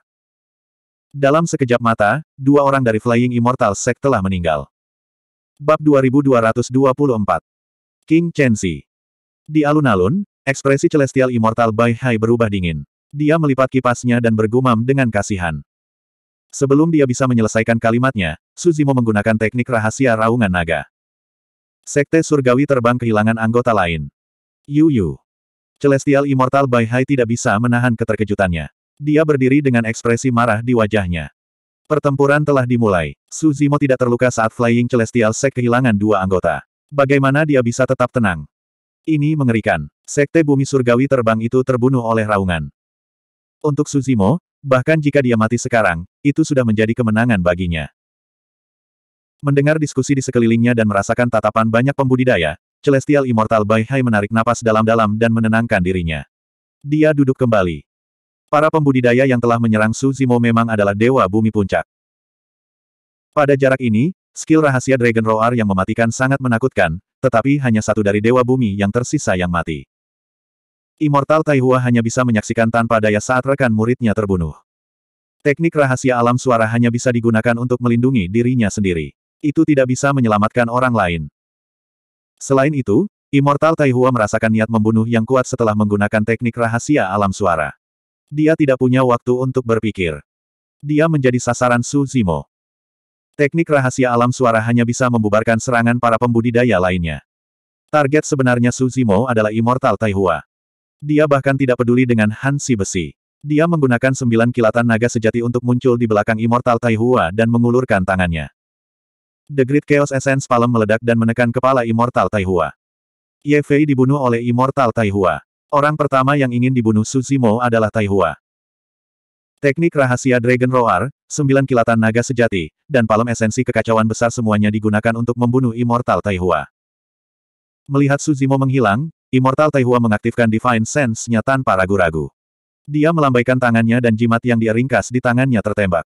S1: Dalam sekejap mata, dua orang dari Flying Immortal Sect telah meninggal. Bab 2224. King Chenxi. Di alun-alun, ekspresi Celestial Immortal Bai Hai berubah dingin. Dia melipat kipasnya dan bergumam dengan kasihan. Sebelum dia bisa menyelesaikan kalimatnya, Suzimo menggunakan teknik rahasia raungan naga. Sekte Surgawi terbang kehilangan anggota lain. Yu Yu. Celestial Immortal Bai Hai tidak bisa menahan keterkejutannya. Dia berdiri dengan ekspresi marah di wajahnya. Pertempuran telah dimulai. Suzimo tidak terluka saat Flying Celestial Sek kehilangan dua anggota. Bagaimana dia bisa tetap tenang? Ini mengerikan. Sekte bumi surgawi terbang itu terbunuh oleh raungan. Untuk Suzimo, bahkan jika dia mati sekarang, itu sudah menjadi kemenangan baginya. Mendengar diskusi di sekelilingnya dan merasakan tatapan banyak pembudidaya, Celestial Immortal Bai Hai menarik napas dalam-dalam dan menenangkan dirinya. Dia duduk kembali. Para pembudidaya yang telah menyerang Suzimo memang adalah dewa bumi puncak. Pada jarak ini, skill rahasia Dragon Roar yang mematikan sangat menakutkan, tetapi hanya satu dari dewa bumi yang tersisa yang mati. Immortal Taihua hanya bisa menyaksikan tanpa daya saat rekan muridnya terbunuh. Teknik rahasia alam suara hanya bisa digunakan untuk melindungi dirinya sendiri. Itu tidak bisa menyelamatkan orang lain. Selain itu, Immortal Taihua merasakan niat membunuh yang kuat setelah menggunakan teknik rahasia alam suara. Dia tidak punya waktu untuk berpikir. Dia menjadi sasaran Su Zimo. Teknik rahasia alam suara hanya bisa membubarkan serangan para pembudidaya lainnya. Target sebenarnya Su Zimo adalah Immortal Taihua. Dia bahkan tidak peduli dengan Hansi Besi. Dia menggunakan sembilan kilatan naga sejati untuk muncul di belakang Immortal Taihua dan mengulurkan tangannya. The Great Chaos Essence Palem meledak dan menekan kepala Immortal Taihua. Ye Fei dibunuh oleh Immortal Taihua. Orang pertama yang ingin dibunuh Suzimo adalah Taihua. Teknik rahasia Dragon Roar, sembilan kilatan naga sejati, dan palem esensi kekacauan besar semuanya digunakan untuk membunuh Immortal Taihua. Melihat Suzimo menghilang, Immortal Taihua mengaktifkan Divine Sense-nya tanpa ragu-ragu. Dia melambaikan tangannya dan jimat yang dia ringkas di tangannya tertembak.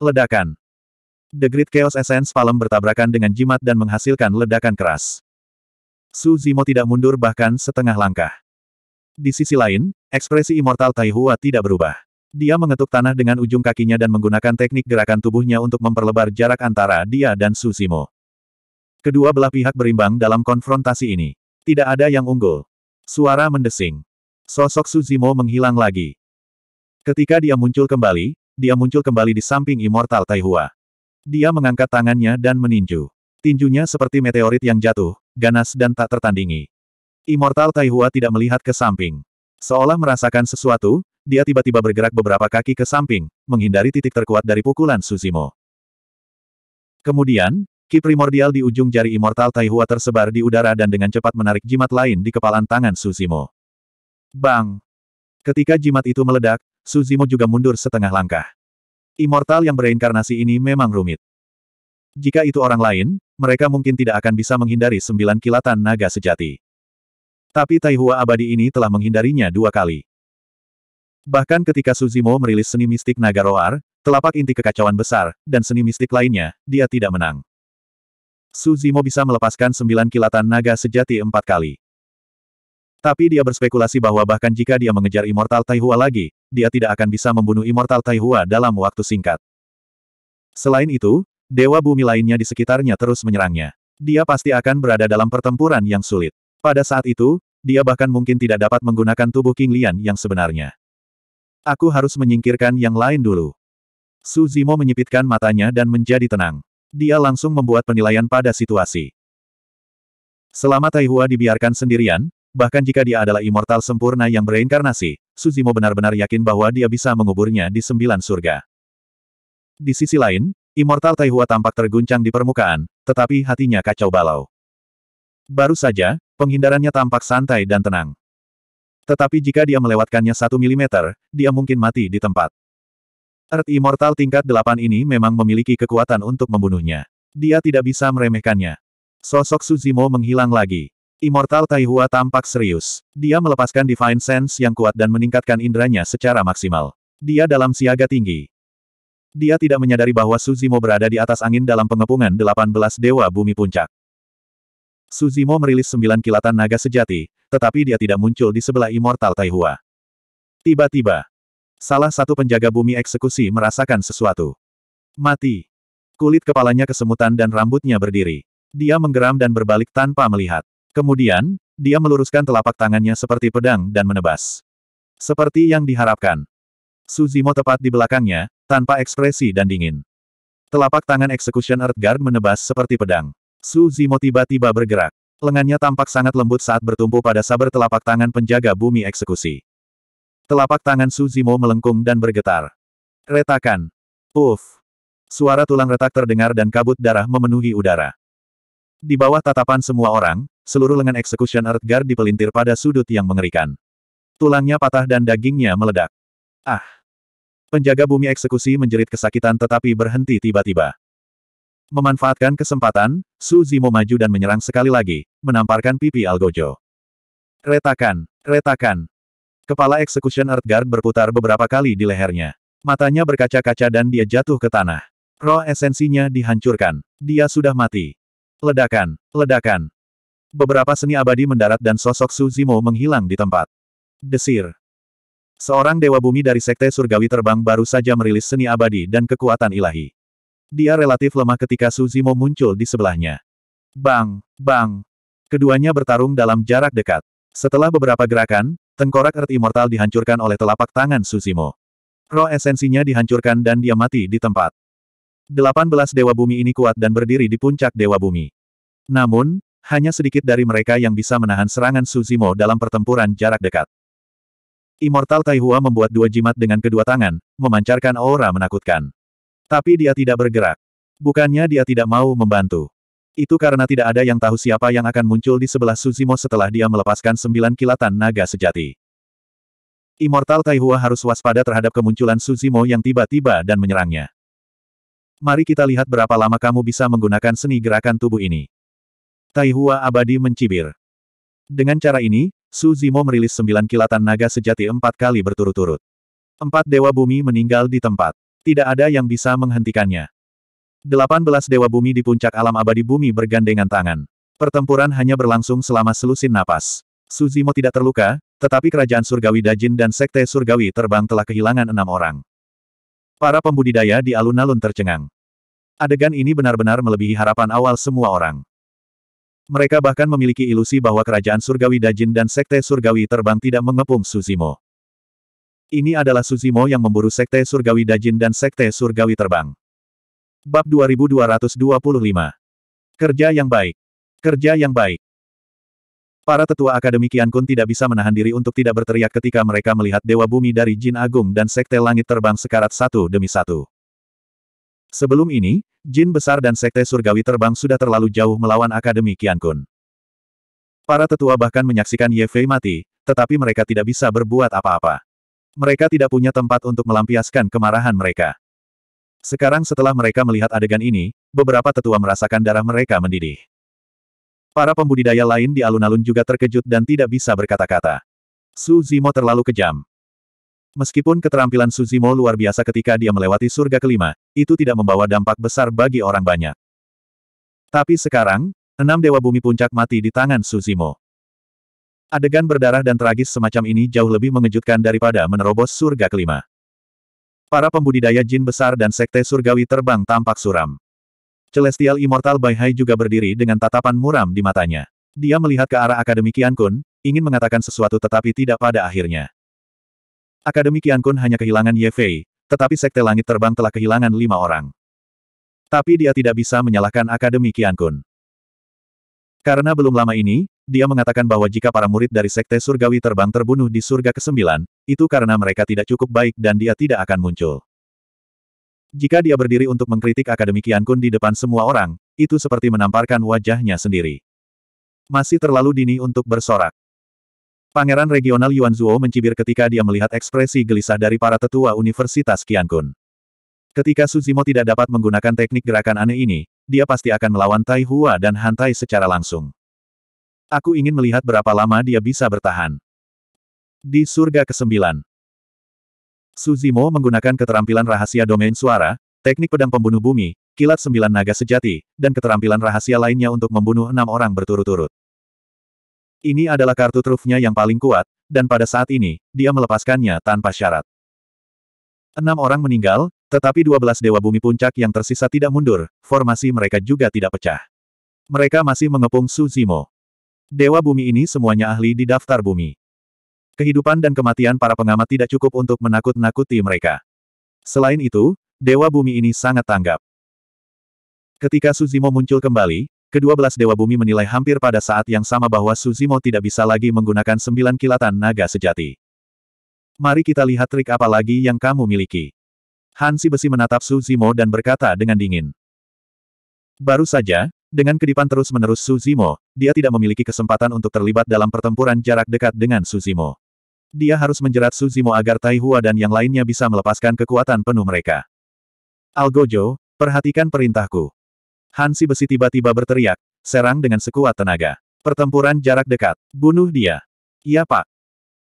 S1: Ledakan. The Great Chaos Essence palem bertabrakan dengan jimat dan menghasilkan ledakan keras. Suzimo tidak mundur bahkan setengah langkah. Di sisi lain, ekspresi immortal Taihua tidak berubah. Dia mengetuk tanah dengan ujung kakinya dan menggunakan teknik gerakan tubuhnya untuk memperlebar jarak antara dia dan Susimo. Kedua belah pihak berimbang dalam konfrontasi ini. Tidak ada yang unggul. Suara mendesing. Sosok Suzimo menghilang lagi. Ketika dia muncul kembali, dia muncul kembali di samping Immortal Taihua. Dia mengangkat tangannya dan meninju. Tinjunya seperti meteorit yang jatuh, ganas dan tak tertandingi. Immortal Taihua tidak melihat ke samping. Seolah merasakan sesuatu, dia tiba-tiba bergerak beberapa kaki ke samping, menghindari titik terkuat dari pukulan Suzimo. Kemudian, ki primordial di ujung jari Immortal Taihua tersebar di udara dan dengan cepat menarik jimat lain di kepalan tangan Suzimo. Bang! Ketika jimat itu meledak, Suzimo juga mundur setengah langkah. Immortal yang bereinkarnasi ini memang rumit. Jika itu orang lain, mereka mungkin tidak akan bisa menghindari sembilan kilatan naga sejati. Tapi Taihua abadi ini telah menghindarinya dua kali. Bahkan ketika Suzimo merilis seni mistik naga roar, telapak inti kekacauan besar, dan seni mistik lainnya, dia tidak menang. Suzimo bisa melepaskan sembilan kilatan naga sejati empat kali. Tapi dia berspekulasi bahwa bahkan jika dia mengejar Immortal Taihua lagi, dia tidak akan bisa membunuh Immortal Taihua dalam waktu singkat. Selain itu, dewa bumi lainnya di sekitarnya terus menyerangnya. Dia pasti akan berada dalam pertempuran yang sulit. Pada saat itu, dia bahkan mungkin tidak dapat menggunakan tubuh King Lian yang sebenarnya. Aku harus menyingkirkan yang lain dulu. Su Zimo menyipitkan matanya dan menjadi tenang. Dia langsung membuat penilaian pada situasi. Selama Taihua dibiarkan sendirian, bahkan jika dia adalah immortal sempurna yang bereinkarnasi, Su Zimo benar-benar yakin bahwa dia bisa menguburnya di sembilan surga. Di sisi lain, immortal Taihua tampak terguncang di permukaan, tetapi hatinya kacau balau. Baru saja, penghindarannya tampak santai dan tenang. Tetapi jika dia melewatkannya satu milimeter, dia mungkin mati di tempat. Earth Immortal tingkat delapan ini memang memiliki kekuatan untuk membunuhnya. Dia tidak bisa meremehkannya. Sosok Suzimo menghilang lagi. Immortal Taihua tampak serius. Dia melepaskan Divine Sense yang kuat dan meningkatkan inderanya secara maksimal. Dia dalam siaga tinggi. Dia tidak menyadari bahwa Suzimo berada di atas angin dalam pengepungan 18 Dewa Bumi Puncak. Suzimo merilis sembilan kilatan naga sejati, tetapi dia tidak muncul di sebelah Immortal Taihua. Tiba-tiba, salah satu penjaga bumi eksekusi merasakan sesuatu. Mati. Kulit kepalanya kesemutan dan rambutnya berdiri. Dia menggeram dan berbalik tanpa melihat. Kemudian, dia meluruskan telapak tangannya seperti pedang dan menebas. Seperti yang diharapkan. Suzimo tepat di belakangnya, tanpa ekspresi dan dingin. Telapak tangan Execution Earth Guard menebas seperti pedang. Su Zimo tiba-tiba bergerak. Lengannya tampak sangat lembut saat bertumpu pada saber telapak tangan penjaga bumi eksekusi. Telapak tangan Su Zimo melengkung dan bergetar. Retakan. Uf. Suara tulang retak terdengar dan kabut darah memenuhi udara. Di bawah tatapan semua orang, seluruh lengan Execution Earth Guard dipelintir pada sudut yang mengerikan. Tulangnya patah dan dagingnya meledak. Ah! Penjaga bumi eksekusi menjerit kesakitan tetapi berhenti tiba-tiba. Memanfaatkan kesempatan, Su Zimo maju dan menyerang sekali lagi, menamparkan pipi Algojo. Retakan, retakan. Kepala Execution Earth Guard berputar beberapa kali di lehernya. Matanya berkaca-kaca dan dia jatuh ke tanah. Roh esensinya dihancurkan. Dia sudah mati. Ledakan, ledakan. Beberapa seni abadi mendarat dan sosok Su Zimo menghilang di tempat. Desir. Seorang dewa bumi dari Sekte Surgawi terbang baru saja merilis seni abadi dan kekuatan ilahi. Dia relatif lemah ketika Suzimo muncul di sebelahnya. Bang! Bang! Keduanya bertarung dalam jarak dekat. Setelah beberapa gerakan, tengkorak Earth Immortal dihancurkan oleh telapak tangan Suzimo. Roh esensinya dihancurkan dan dia mati di tempat. 18 Dewa Bumi ini kuat dan berdiri di puncak Dewa Bumi. Namun, hanya sedikit dari mereka yang bisa menahan serangan Suzimo dalam pertempuran jarak dekat. Immortal Taihua membuat dua jimat dengan kedua tangan, memancarkan aura menakutkan. Tapi dia tidak bergerak. Bukannya dia tidak mau membantu. Itu karena tidak ada yang tahu siapa yang akan muncul di sebelah Suzimo setelah dia melepaskan sembilan kilatan naga sejati. Immortal Taihua harus waspada terhadap kemunculan Suzimo yang tiba-tiba dan menyerangnya. Mari kita lihat berapa lama kamu bisa menggunakan seni gerakan tubuh ini. Taihua abadi mencibir. Dengan cara ini, Suzimo merilis sembilan kilatan naga sejati empat kali berturut-turut. Empat dewa bumi meninggal di tempat. Tidak ada yang bisa menghentikannya. 18 dewa bumi di puncak alam abadi bumi bergandengan tangan. Pertempuran hanya berlangsung selama selusin napas. Suzimo tidak terluka, tetapi kerajaan surgawi Dajin dan sekte surgawi terbang telah kehilangan enam orang. Para pembudidaya di alun-alun tercengang. Adegan ini benar-benar melebihi harapan awal semua orang. Mereka bahkan memiliki ilusi bahwa kerajaan surgawi Dajin dan sekte surgawi terbang tidak mengepung Suzimo. Ini adalah Suzimo yang memburu Sekte Surgawi Dajin dan Sekte Surgawi Terbang. Bab 2225 Kerja yang baik. Kerja yang baik. Para tetua Akademi Kian Kun tidak bisa menahan diri untuk tidak berteriak ketika mereka melihat Dewa Bumi dari Jin Agung dan Sekte Langit Terbang sekarat satu demi satu. Sebelum ini, Jin Besar dan Sekte Surgawi Terbang sudah terlalu jauh melawan Akademi Kian Kun. Para tetua bahkan menyaksikan Ye Fei mati, tetapi mereka tidak bisa berbuat apa-apa. Mereka tidak punya tempat untuk melampiaskan kemarahan mereka. Sekarang setelah mereka melihat adegan ini, beberapa tetua merasakan darah mereka mendidih. Para pembudidaya lain di alun-alun juga terkejut dan tidak bisa berkata-kata. Su Zimo terlalu kejam. Meskipun keterampilan Suzimo luar biasa ketika dia melewati surga kelima, itu tidak membawa dampak besar bagi orang banyak. Tapi sekarang, enam dewa bumi puncak mati di tangan Suzimo. Adegan berdarah dan tragis semacam ini jauh lebih mengejutkan daripada menerobos surga kelima. Para pembudidaya jin besar dan sekte surgawi terbang tampak suram. Celestial Immortal Bai Hai juga berdiri dengan tatapan muram di matanya. Dia melihat ke arah Akademi Kian Kun, ingin mengatakan sesuatu tetapi tidak pada akhirnya. Akademi Kian Kun hanya kehilangan Ye Fei, tetapi sekte langit terbang telah kehilangan lima orang. Tapi dia tidak bisa menyalahkan Akademi Kian Kun. Karena belum lama ini, dia mengatakan bahwa jika para murid dari Sekte Surgawi terbang terbunuh di Surga ke-9, itu karena mereka tidak cukup baik dan dia tidak akan muncul. Jika dia berdiri untuk mengkritik Akademi Kian Kun di depan semua orang, itu seperti menamparkan wajahnya sendiri. Masih terlalu dini untuk bersorak. Pangeran regional Yuan Zhuo mencibir ketika dia melihat ekspresi gelisah dari para tetua Universitas Kian Kun. Ketika Suzimo tidak dapat menggunakan teknik gerakan aneh ini, dia pasti akan melawan Tai Hua dan Hantai secara langsung. Aku ingin melihat berapa lama dia bisa bertahan. Di surga kesembilan, Suzimo menggunakan keterampilan rahasia domain suara, teknik pedang pembunuh bumi, kilat sembilan naga sejati, dan keterampilan rahasia lainnya untuk membunuh enam orang berturut-turut. Ini adalah kartu trufnya yang paling kuat, dan pada saat ini, dia melepaskannya tanpa syarat. Enam orang meninggal, tetapi 12 Dewa Bumi Puncak yang tersisa tidak mundur, formasi mereka juga tidak pecah. Mereka masih mengepung Suzimo. Dewa Bumi ini semuanya ahli di daftar bumi. Kehidupan dan kematian para pengamat tidak cukup untuk menakut-nakuti mereka. Selain itu, Dewa Bumi ini sangat tanggap. Ketika Suzimo muncul kembali, Kedua belas Dewa Bumi menilai hampir pada saat yang sama bahwa Suzimo tidak bisa lagi menggunakan sembilan kilatan naga sejati. Mari kita lihat trik apa lagi yang kamu miliki. Hansi besi menatap Su Zimo dan berkata dengan dingin. Baru saja, dengan kedipan terus-menerus Su Zimo, dia tidak memiliki kesempatan untuk terlibat dalam pertempuran jarak dekat dengan Su Zimo. Dia harus menjerat Su Zimo agar Tai Hua dan yang lainnya bisa melepaskan kekuatan penuh mereka. Algojo, perhatikan perintahku. Hansi besi tiba-tiba berteriak, serang dengan sekuat tenaga. Pertempuran jarak dekat, bunuh dia. Iya pak.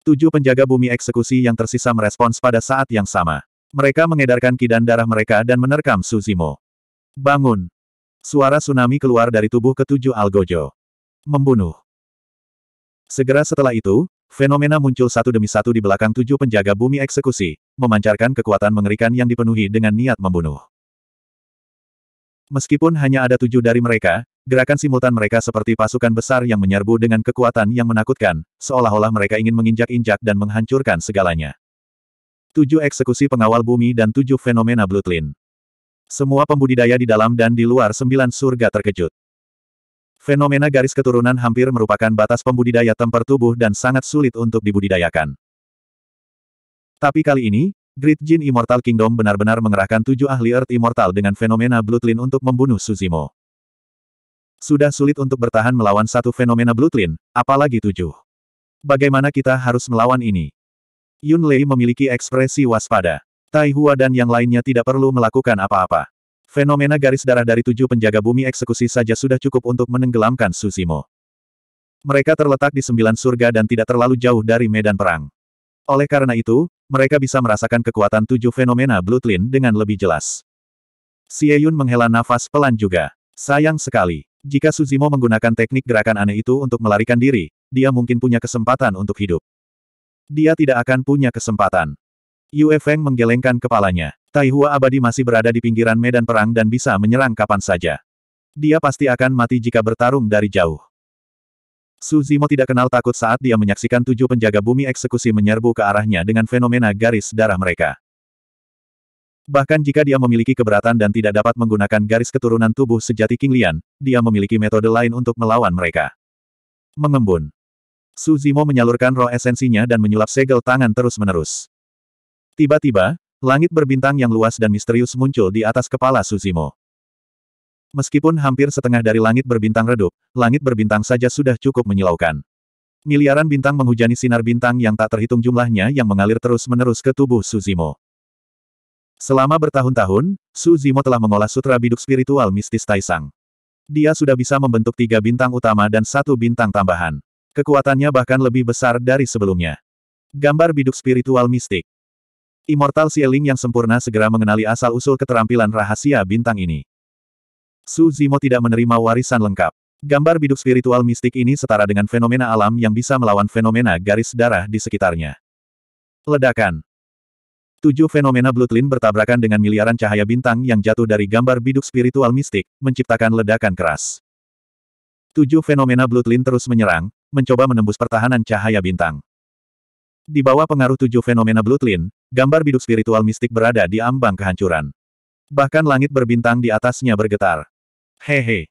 S1: Tujuh penjaga bumi eksekusi yang tersisa merespons pada saat yang sama. Mereka mengedarkan kidan darah mereka dan menerkam Suzimo. Bangun! Suara tsunami keluar dari tubuh ketujuh Algojo. Membunuh. Segera setelah itu, fenomena muncul satu demi satu di belakang tujuh penjaga bumi eksekusi, memancarkan kekuatan mengerikan yang dipenuhi dengan niat membunuh. Meskipun hanya ada tujuh dari mereka, Gerakan simultan mereka seperti pasukan besar yang menyerbu dengan kekuatan yang menakutkan, seolah-olah mereka ingin menginjak-injak dan menghancurkan segalanya tujuh eksekusi pengawal bumi dan tujuh fenomena Blutlin. Semua pembudidaya di dalam dan di luar sembilan surga terkejut. Fenomena garis keturunan hampir merupakan batas pembudidaya temper tubuh dan sangat sulit untuk dibudidayakan. Tapi kali ini, Great Jin Immortal Kingdom benar-benar mengerahkan tujuh ahli Earth Immortal dengan fenomena Bloodline untuk membunuh Suzimo. Sudah sulit untuk bertahan melawan satu fenomena Bloodline, apalagi tujuh. Bagaimana kita harus melawan ini? Yun Lei memiliki ekspresi waspada. Tai Hua dan yang lainnya tidak perlu melakukan apa-apa. Fenomena garis darah dari tujuh penjaga bumi eksekusi saja sudah cukup untuk menenggelamkan Susimo. Mereka terletak di sembilan surga dan tidak terlalu jauh dari medan perang. Oleh karena itu, mereka bisa merasakan kekuatan tujuh fenomena Bloodline dengan lebih jelas. Yun menghela nafas pelan juga. Sayang sekali. Jika Suzimo menggunakan teknik gerakan aneh itu untuk melarikan diri, dia mungkin punya kesempatan untuk hidup. Dia tidak akan punya kesempatan. Yue Feng menggelengkan kepalanya. Taihua abadi masih berada di pinggiran medan perang dan bisa menyerang kapan saja. Dia pasti akan mati jika bertarung dari jauh. Su Zimo tidak kenal takut saat dia menyaksikan tujuh penjaga bumi eksekusi menyerbu ke arahnya dengan fenomena garis darah mereka. Bahkan jika dia memiliki keberatan dan tidak dapat menggunakan garis keturunan tubuh sejati King Lian, dia memiliki metode lain untuk melawan mereka. Mengembun. Suzimo menyalurkan roh esensinya dan menyulap segel tangan terus-menerus. Tiba-tiba, langit berbintang yang luas dan misterius muncul di atas kepala Suzimo. Meskipun hampir setengah dari langit berbintang redup, langit berbintang saja sudah cukup menyilaukan. Miliaran bintang menghujani sinar bintang yang tak terhitung jumlahnya yang mengalir terus-menerus ke tubuh Suzimo. Selama bertahun-tahun, Suzimo telah mengolah sutra biduk spiritual mistis Taisang. Dia sudah bisa membentuk tiga bintang utama dan satu bintang tambahan. Kekuatannya bahkan lebih besar dari sebelumnya. Gambar biduk spiritual mistik. Immortal Sieling yang sempurna segera mengenali asal-usul keterampilan rahasia bintang ini. Su Zimo tidak menerima warisan lengkap. Gambar biduk spiritual mistik ini setara dengan fenomena alam yang bisa melawan fenomena garis darah di sekitarnya. Ledakan. Tujuh fenomena Blutlin bertabrakan dengan miliaran cahaya bintang yang jatuh dari gambar biduk spiritual mistik, menciptakan ledakan keras. Tujuh fenomena Blutlin terus menyerang, mencoba menembus pertahanan cahaya bintang. Di bawah pengaruh tujuh fenomena Bloodline, gambar biduk spiritual mistik berada di ambang kehancuran. Bahkan langit berbintang di atasnya bergetar. Hehe.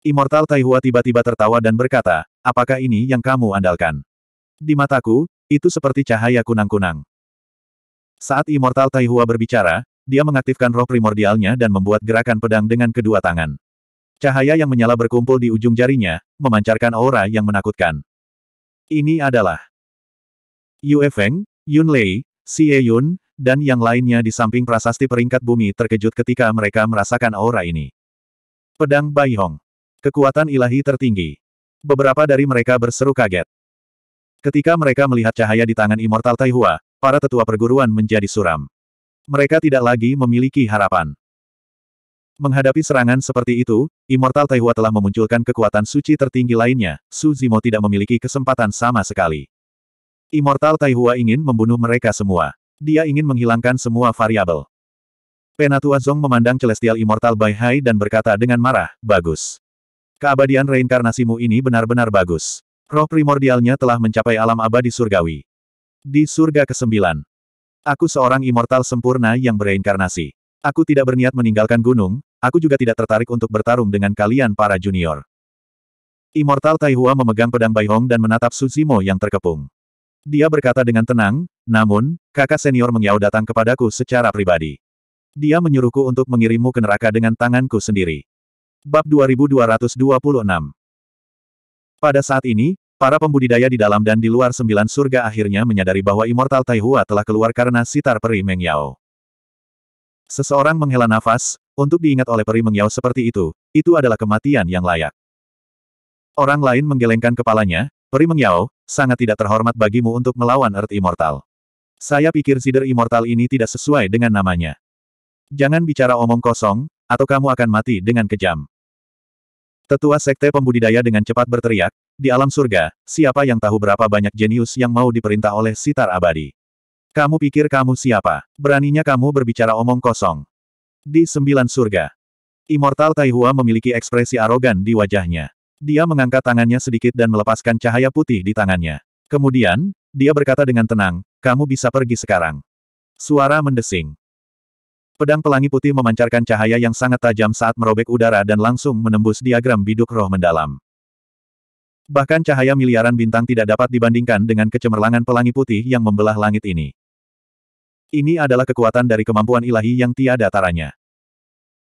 S1: Immortal Taihua tiba-tiba tertawa dan berkata, apakah ini yang kamu andalkan? Di mataku, itu seperti cahaya kunang-kunang. Saat Immortal Taihua berbicara, dia mengaktifkan roh primordialnya dan membuat gerakan pedang dengan kedua tangan. Cahaya yang menyala berkumpul di ujung jarinya, memancarkan aura yang menakutkan. Ini adalah Yue Feng, Yun Lei, Xie Yun, dan yang lainnya di samping prasasti peringkat bumi terkejut ketika mereka merasakan aura ini. Pedang Bai Hong. Kekuatan ilahi tertinggi. Beberapa dari mereka berseru kaget. Ketika mereka melihat cahaya di tangan Immortal Taihua, para tetua perguruan menjadi suram. Mereka tidak lagi memiliki harapan. Menghadapi serangan seperti itu, Immortal Taihua telah memunculkan kekuatan suci tertinggi lainnya, Su Zimo tidak memiliki kesempatan sama sekali. Immortal Taihua ingin membunuh mereka semua. Dia ingin menghilangkan semua variabel. Penatua Zong memandang Celestial Immortal Bai Hai dan berkata dengan marah, Bagus. Keabadian reinkarnasimu ini benar-benar bagus. Roh primordialnya telah mencapai alam abadi surgawi. Di surga ke-9. Aku seorang immortal sempurna yang bereinkarnasi. Aku tidak berniat meninggalkan gunung, Aku juga tidak tertarik untuk bertarung dengan kalian para junior. Immortal Taihua memegang pedang Bai Hong dan menatap Su Zimo yang terkepung. Dia berkata dengan tenang, namun, kakak senior Mengyao datang kepadaku secara pribadi. Dia menyuruhku untuk mengirimmu ke neraka dengan tanganku sendiri. Bab 2226 Pada saat ini, para pembudidaya di dalam dan di luar sembilan surga akhirnya menyadari bahwa Immortal Taihua telah keluar karena sitar peri Mengyao. Seseorang menghela nafas, untuk diingat oleh peri mengiau seperti itu, itu adalah kematian yang layak. Orang lain menggelengkan kepalanya, peri mengiau, sangat tidak terhormat bagimu untuk melawan Earth Immortal. Saya pikir Zider Immortal ini tidak sesuai dengan namanya. Jangan bicara omong kosong, atau kamu akan mati dengan kejam. Tetua Sekte Pembudidaya dengan cepat berteriak, di alam surga, siapa yang tahu berapa banyak jenius yang mau diperintah oleh sitar abadi. Kamu pikir kamu siapa? Beraninya kamu berbicara omong kosong. Di sembilan surga. Immortal Taihua memiliki ekspresi arogan di wajahnya. Dia mengangkat tangannya sedikit dan melepaskan cahaya putih di tangannya. Kemudian, dia berkata dengan tenang, kamu bisa pergi sekarang. Suara mendesing. Pedang pelangi putih memancarkan cahaya yang sangat tajam saat merobek udara dan langsung menembus diagram biduk roh mendalam. Bahkan cahaya miliaran bintang tidak dapat dibandingkan dengan kecemerlangan pelangi putih yang membelah langit ini. Ini adalah kekuatan dari kemampuan ilahi yang tiada taranya.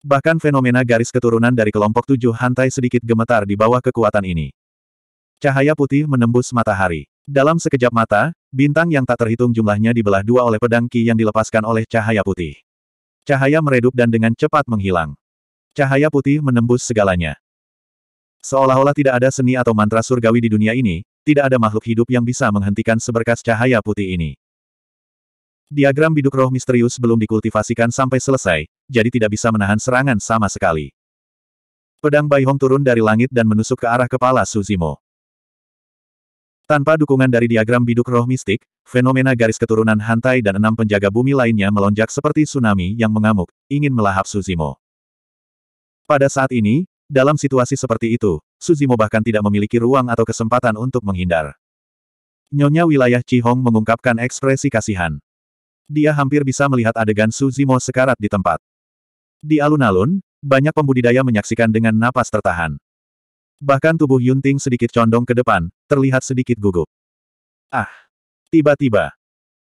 S1: Bahkan fenomena garis keturunan dari kelompok tujuh hantai sedikit gemetar di bawah kekuatan ini. Cahaya putih menembus matahari. Dalam sekejap mata, bintang yang tak terhitung jumlahnya dibelah dua oleh pedang ki yang dilepaskan oleh cahaya putih. Cahaya meredup dan dengan cepat menghilang. Cahaya putih menembus segalanya. Seolah-olah tidak ada seni atau mantra surgawi di dunia ini, tidak ada makhluk hidup yang bisa menghentikan seberkas cahaya putih ini. Diagram biduk roh misterius belum dikultivasikan sampai selesai, jadi tidak bisa menahan serangan sama sekali. Pedang Bai Hong turun dari langit dan menusuk ke arah kepala Suzimo. Tanpa dukungan dari diagram biduk roh mistik, fenomena garis keturunan Hantai dan enam penjaga bumi lainnya melonjak seperti tsunami yang mengamuk, ingin melahap Suzimo. Pada saat ini, dalam situasi seperti itu, Suzimo bahkan tidak memiliki ruang atau kesempatan untuk menghindar. Nyonya wilayah Hong mengungkapkan ekspresi kasihan. Dia hampir bisa melihat adegan Suzimo sekarat di tempat. Di alun-alun, banyak pembudidaya menyaksikan dengan napas tertahan. Bahkan tubuh Yunting sedikit condong ke depan, terlihat sedikit gugup. Ah! Tiba-tiba,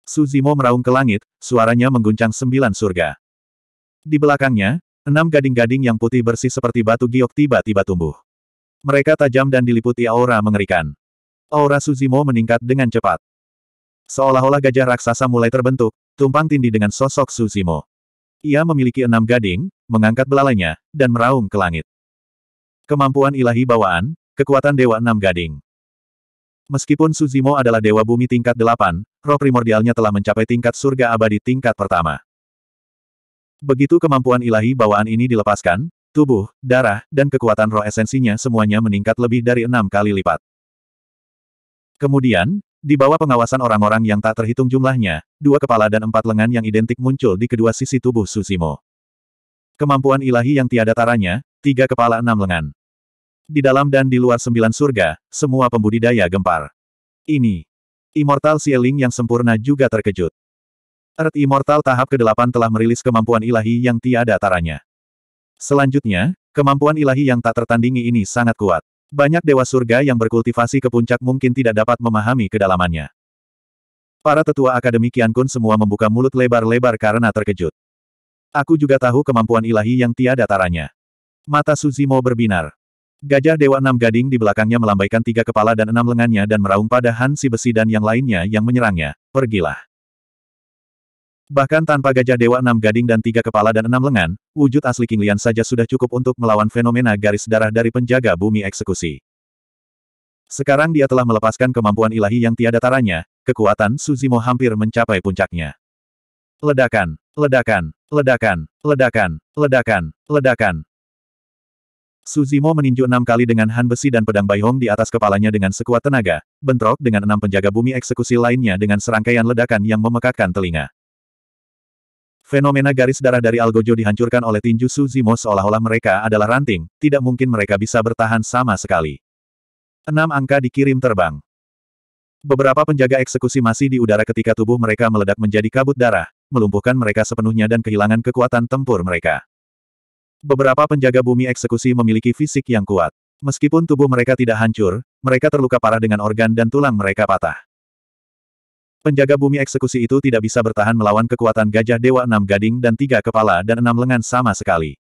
S1: Suzimo meraung ke langit, suaranya mengguncang sembilan surga. Di belakangnya, enam gading-gading yang putih bersih seperti batu giok tiba-tiba tumbuh. Mereka tajam dan diliputi aura mengerikan. Aura Suzimo meningkat dengan cepat. Seolah-olah gajah raksasa mulai terbentuk, tumpang tindih dengan sosok Suzimo. Ia memiliki enam gading, mengangkat belalainya, dan meraung ke langit. Kemampuan ilahi bawaan, kekuatan Dewa Enam Gading. Meskipun Suzimo adalah Dewa Bumi tingkat delapan, roh primordialnya telah mencapai tingkat surga abadi tingkat pertama. Begitu kemampuan ilahi bawaan ini dilepaskan, tubuh, darah, dan kekuatan roh esensinya semuanya meningkat lebih dari enam kali lipat. Kemudian, di bawah pengawasan orang-orang yang tak terhitung jumlahnya, dua kepala dan empat lengan yang identik muncul di kedua sisi tubuh Susimo. Kemampuan ilahi yang tiada taranya, tiga kepala enam lengan. Di dalam dan di luar sembilan surga, semua pembudidaya gempar. Ini. Immortal Sieling yang sempurna juga terkejut. Earth Immortal tahap ke-8 telah merilis kemampuan ilahi yang tiada taranya. Selanjutnya, kemampuan ilahi yang tak tertandingi ini sangat kuat. Banyak dewa surga yang berkultivasi ke puncak mungkin tidak dapat memahami kedalamannya. Para tetua akademi Kun semua membuka mulut lebar-lebar karena terkejut. Aku juga tahu kemampuan ilahi yang tiada taranya. Mata Suzimo berbinar. Gajah Dewa Enam Gading di belakangnya melambaikan tiga kepala dan enam lengannya dan meraung pada Si Besi dan yang lainnya yang menyerangnya. Pergilah. Bahkan tanpa gajah dewa enam gading dan tiga kepala dan enam lengan, wujud asli King Lian saja sudah cukup untuk melawan fenomena garis darah dari penjaga bumi eksekusi. Sekarang dia telah melepaskan kemampuan ilahi yang tiada taranya, kekuatan Suzimo hampir mencapai puncaknya. Ledakan, ledakan, ledakan, ledakan, ledakan, ledakan. Suzimo meninju enam kali dengan han besi dan pedang Baihong di atas kepalanya dengan sekuat tenaga, bentrok dengan enam penjaga bumi eksekusi lainnya dengan serangkaian ledakan yang memekakkan telinga. Fenomena garis darah dari Algojo dihancurkan oleh tinju Suzimo seolah-olah mereka adalah ranting, tidak mungkin mereka bisa bertahan sama sekali. Enam angka dikirim terbang. Beberapa penjaga eksekusi masih di udara ketika tubuh mereka meledak menjadi kabut darah, melumpuhkan mereka sepenuhnya dan kehilangan kekuatan tempur mereka. Beberapa penjaga bumi eksekusi memiliki fisik yang kuat. Meskipun tubuh mereka tidak hancur, mereka terluka parah dengan organ dan tulang mereka patah. Penjaga bumi eksekusi itu tidak bisa bertahan melawan kekuatan gajah dewa enam gading dan tiga kepala dan enam lengan sama sekali.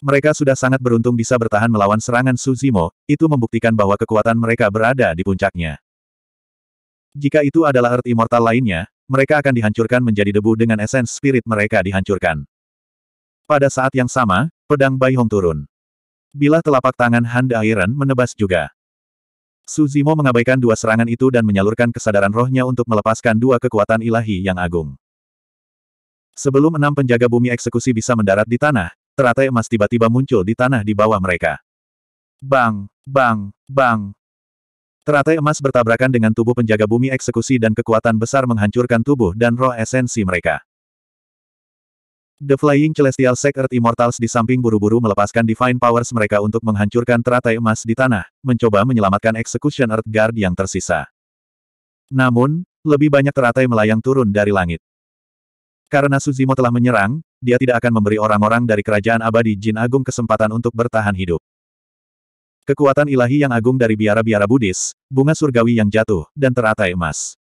S1: Mereka sudah sangat beruntung bisa bertahan melawan serangan Suzimo, itu membuktikan bahwa kekuatan mereka berada di puncaknya. Jika itu adalah Earth Immortal lainnya, mereka akan dihancurkan menjadi debu dengan esens spirit mereka dihancurkan. Pada saat yang sama, pedang Bai Hong turun. Bila telapak tangan Hand Iron menebas juga. Suzimo mengabaikan dua serangan itu dan menyalurkan kesadaran rohnya untuk melepaskan dua kekuatan ilahi yang agung. Sebelum enam penjaga bumi eksekusi bisa mendarat di tanah, teratai emas tiba-tiba muncul di tanah di bawah mereka. Bang, bang, bang. Teratai emas bertabrakan dengan tubuh penjaga bumi eksekusi dan kekuatan besar menghancurkan tubuh dan roh esensi mereka. The Flying Celestial Sacred Immortals di samping buru-buru melepaskan Divine Powers mereka untuk menghancurkan teratai emas di tanah, mencoba menyelamatkan Execution Earth Guard yang tersisa. Namun, lebih banyak teratai melayang turun dari langit. Karena Suzimo telah menyerang, dia tidak akan memberi orang-orang dari kerajaan abadi Jin Agung kesempatan untuk bertahan hidup. Kekuatan ilahi yang agung dari biara-biara Buddhis, bunga surgawi yang jatuh, dan teratai emas.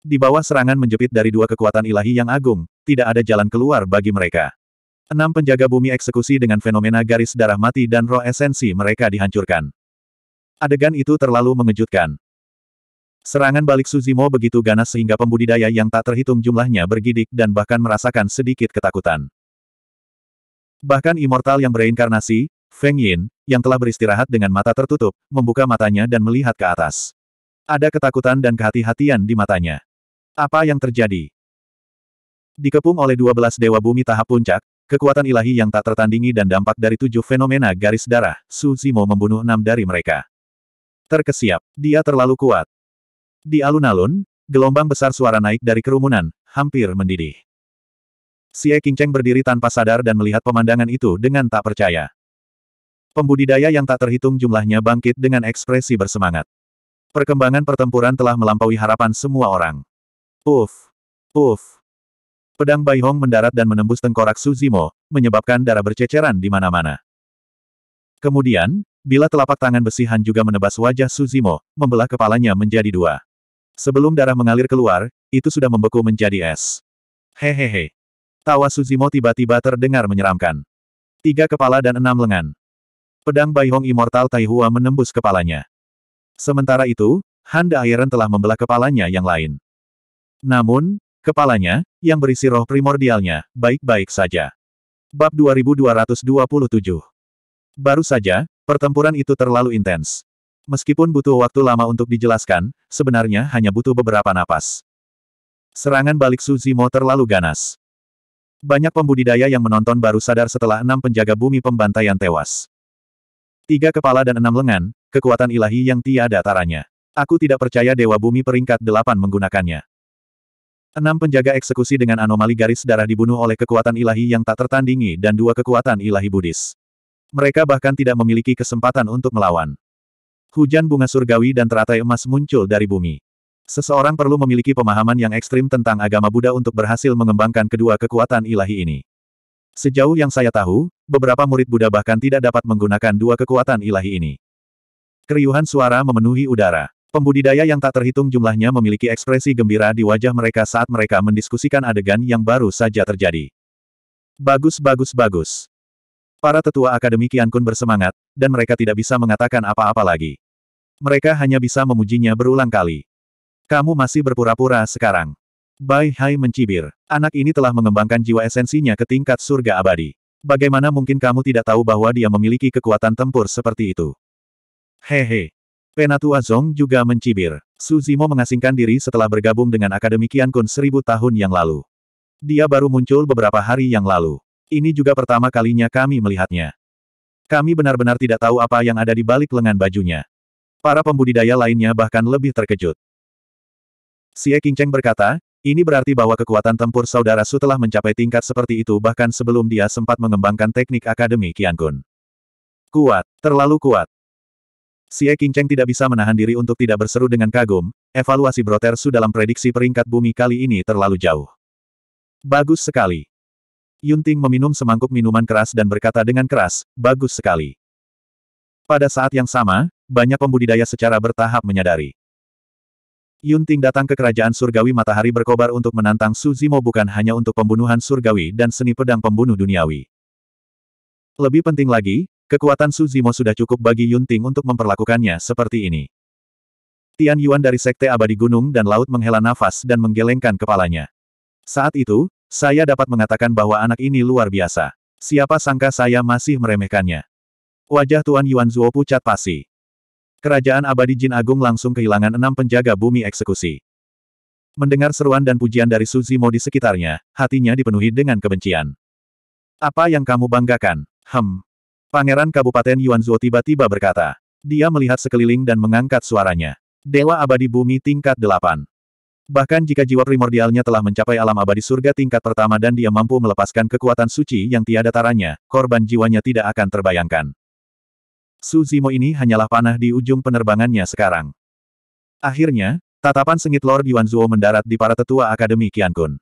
S1: Di bawah serangan menjepit dari dua kekuatan ilahi yang agung, tidak ada jalan keluar bagi mereka. Enam penjaga bumi eksekusi dengan fenomena garis darah mati dan roh esensi mereka dihancurkan. Adegan itu terlalu mengejutkan. Serangan balik Suzimo begitu ganas sehingga pembudidaya yang tak terhitung jumlahnya bergidik dan bahkan merasakan sedikit ketakutan. Bahkan immortal yang bereinkarnasi, Feng Yin, yang telah beristirahat dengan mata tertutup, membuka matanya dan melihat ke atas. Ada ketakutan dan kehati-hatian di matanya. Apa yang terjadi? Dikepung oleh 12 dewa bumi tahap puncak, kekuatan ilahi yang tak tertandingi dan dampak dari tujuh fenomena garis darah, Su Zimo membunuh enam dari mereka. Terkesiap, dia terlalu kuat. Di alun-alun, gelombang besar suara naik dari kerumunan, hampir mendidih. Si Xie Qingcheng berdiri tanpa sadar dan melihat pemandangan itu dengan tak percaya. Pembudidaya yang tak terhitung jumlahnya bangkit dengan ekspresi bersemangat. Perkembangan pertempuran telah melampaui harapan semua orang. Uff! Uff! Pedang Bai Hong mendarat dan menembus tengkorak Suzimo, menyebabkan darah berceceran di mana-mana. Kemudian, bila telapak tangan besi Han juga menebas wajah Suzimo, membelah kepalanya menjadi dua. Sebelum darah mengalir keluar, itu sudah membeku menjadi es. Hehehe. Tawa Suzimo tiba-tiba terdengar menyeramkan. Tiga kepala dan enam lengan. Pedang Bai Hong Immortal Taihua menembus kepalanya. Sementara itu, Han Dairen telah membelah kepalanya yang lain. Namun, Kepalanya, yang berisi roh primordialnya, baik-baik saja. Bab 2227 Baru saja, pertempuran itu terlalu intens. Meskipun butuh waktu lama untuk dijelaskan, sebenarnya hanya butuh beberapa napas. Serangan balik Suzimo terlalu ganas. Banyak pembudidaya yang menonton baru sadar setelah enam penjaga bumi pembantaian tewas. Tiga kepala dan enam lengan, kekuatan ilahi yang tiada taranya. Aku tidak percaya Dewa Bumi peringkat delapan menggunakannya. Enam penjaga eksekusi dengan anomali garis darah dibunuh oleh kekuatan ilahi yang tak tertandingi dan dua kekuatan ilahi Buddhis. Mereka bahkan tidak memiliki kesempatan untuk melawan. Hujan bunga surgawi dan teratai emas muncul dari bumi. Seseorang perlu memiliki pemahaman yang ekstrim tentang agama Buddha untuk berhasil mengembangkan kedua kekuatan ilahi ini. Sejauh yang saya tahu, beberapa murid Buddha bahkan tidak dapat menggunakan dua kekuatan ilahi ini. Keriuhan suara memenuhi udara. Pembudidaya yang tak terhitung jumlahnya memiliki ekspresi gembira di wajah mereka saat mereka mendiskusikan adegan yang baru saja terjadi. Bagus bagus bagus. Para tetua akademi Kian Kun bersemangat, dan mereka tidak bisa mengatakan apa-apa lagi. Mereka hanya bisa memujinya berulang kali. Kamu masih berpura-pura sekarang. Bai Hai mencibir. Anak ini telah mengembangkan jiwa esensinya ke tingkat surga abadi. Bagaimana mungkin kamu tidak tahu bahwa dia memiliki kekuatan tempur seperti itu? Hehe, Penatua Zong juga mencibir. Su Zimo mengasingkan diri setelah bergabung dengan Akademi Kian Kun seribu tahun yang lalu. Dia baru muncul beberapa hari yang lalu. Ini juga pertama kalinya kami melihatnya. Kami benar-benar tidak tahu apa yang ada di balik lengan bajunya. Para pembudidaya lainnya bahkan lebih terkejut. Xie Qingcheng berkata, ini berarti bahwa kekuatan tempur saudara Su telah mencapai tingkat seperti itu bahkan sebelum dia sempat mengembangkan teknik Akademi Kian Kun. Kuat, terlalu kuat. Xie Qingcheng tidak bisa menahan diri untuk tidak berseru dengan kagum, evaluasi Su dalam prediksi peringkat bumi kali ini terlalu jauh. Bagus sekali. Yunting meminum semangkuk minuman keras dan berkata dengan keras, bagus sekali. Pada saat yang sama, banyak pembudidaya secara bertahap menyadari. Yunting datang ke kerajaan surgawi matahari berkobar untuk menantang Su Zimo bukan hanya untuk pembunuhan surgawi dan seni pedang pembunuh duniawi. Lebih penting lagi, Kekuatan Su Zimo sudah cukup bagi Yun Ting untuk memperlakukannya seperti ini. Tian Yuan dari Sekte Abadi Gunung dan Laut menghela nafas dan menggelengkan kepalanya. Saat itu, saya dapat mengatakan bahwa anak ini luar biasa. Siapa sangka saya masih meremehkannya. Wajah Tuan Yuan Zuo pucat pasi. Kerajaan Abadi Jin Agung langsung kehilangan enam penjaga bumi eksekusi. Mendengar seruan dan pujian dari Su Zimo di sekitarnya, hatinya dipenuhi dengan kebencian. Apa yang kamu banggakan? Hem, Pangeran Kabupaten Yuanzuo tiba-tiba berkata. Dia melihat sekeliling dan mengangkat suaranya. Dewa abadi bumi tingkat delapan. Bahkan jika jiwa primordialnya telah mencapai alam abadi surga tingkat pertama dan dia mampu melepaskan kekuatan suci yang tiada taranya, korban jiwanya tidak akan terbayangkan. Su Zimo ini hanyalah panah di ujung penerbangannya sekarang. Akhirnya, tatapan sengit Lord Yuanzuo mendarat di para tetua Akademi Qiankun.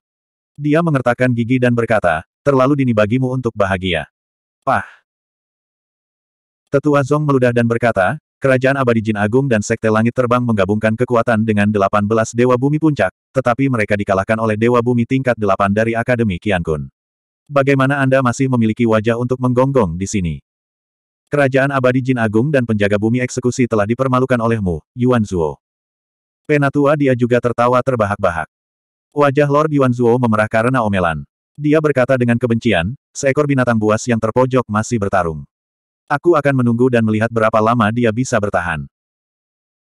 S1: Dia mengertakkan gigi dan berkata, terlalu dini bagimu untuk bahagia. Pah! Tetua Zong meludah dan berkata, Kerajaan Abadi Jin Agung dan Sekte Langit Terbang menggabungkan kekuatan dengan 18 Dewa Bumi Puncak, tetapi mereka dikalahkan oleh Dewa Bumi tingkat 8 dari Akademi Kun. Bagaimana Anda masih memiliki wajah untuk menggonggong di sini? Kerajaan Abadi Jin Agung dan Penjaga Bumi Eksekusi telah dipermalukan olehmu, Yuan Zuo. Penatua dia juga tertawa terbahak-bahak. Wajah Lord Yuan Zuo memerah karena omelan. Dia berkata dengan kebencian, seekor binatang buas yang terpojok masih bertarung. Aku akan menunggu dan melihat berapa lama dia bisa bertahan.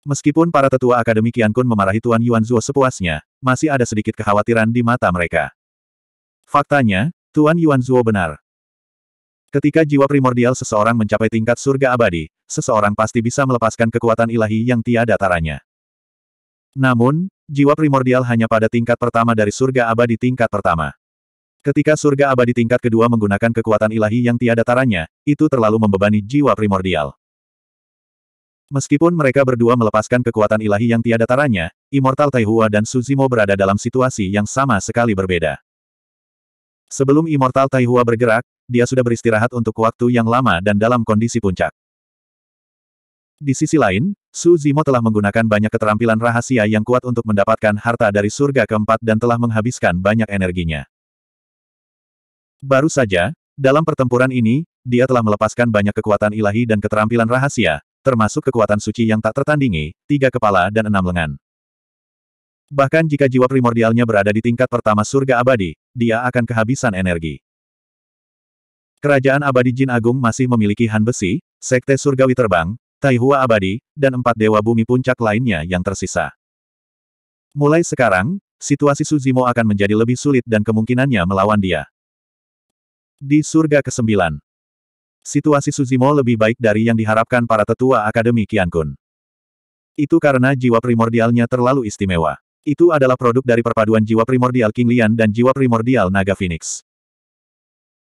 S1: Meskipun para tetua akademi Qian Kun memarahi Tuan Yuan Zhuo sepuasnya, masih ada sedikit kekhawatiran di mata mereka. Faktanya, Tuan Yuan Zhuo benar. Ketika jiwa primordial seseorang mencapai tingkat surga abadi, seseorang pasti bisa melepaskan kekuatan ilahi yang tiada taranya. Namun, jiwa primordial hanya pada tingkat pertama dari surga abadi tingkat pertama. Ketika surga abadi tingkat kedua menggunakan kekuatan ilahi yang tiada taranya, itu terlalu membebani jiwa primordial. Meskipun mereka berdua melepaskan kekuatan ilahi yang tiada taranya, Immortal Taihua dan Suzimo berada dalam situasi yang sama sekali berbeda. Sebelum Immortal Taihua bergerak, dia sudah beristirahat untuk waktu yang lama dan dalam kondisi puncak. Di sisi lain, Suzimo telah menggunakan banyak keterampilan rahasia yang kuat untuk mendapatkan harta dari surga keempat dan telah menghabiskan banyak energinya. Baru saja, dalam pertempuran ini, dia telah melepaskan banyak kekuatan ilahi dan keterampilan rahasia, termasuk kekuatan suci yang tak tertandingi, tiga kepala dan enam lengan. Bahkan jika jiwa primordialnya berada di tingkat pertama surga abadi, dia akan kehabisan energi. Kerajaan abadi Jin Agung masih memiliki Han Besi, Sekte Surgawi Terbang, Taihua Abadi, dan empat dewa bumi puncak lainnya yang tersisa. Mulai sekarang, situasi Suzimo akan menjadi lebih sulit dan kemungkinannya melawan dia. Di surga ke-9. Situasi Suzimo lebih baik dari yang diharapkan para tetua Akademi Kiankun. Itu karena jiwa primordialnya terlalu istimewa. Itu adalah produk dari perpaduan jiwa primordial King Lian dan jiwa primordial Naga Phoenix.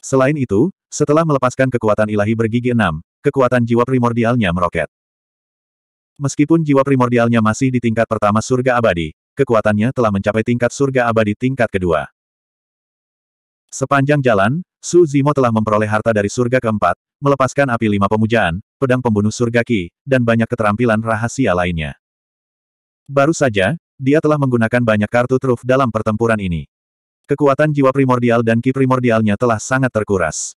S1: Selain itu, setelah melepaskan kekuatan ilahi bergigi enam, kekuatan jiwa primordialnya meroket. Meskipun jiwa primordialnya masih di tingkat pertama surga abadi, kekuatannya telah mencapai tingkat surga abadi tingkat kedua. Sepanjang jalan, Su Zimo telah memperoleh harta dari surga keempat, melepaskan api lima pemujaan, pedang pembunuh surga Ki, dan banyak keterampilan rahasia lainnya. Baru saja, dia telah menggunakan banyak kartu truf dalam pertempuran ini. Kekuatan jiwa primordial dan ki primordialnya telah sangat terkuras.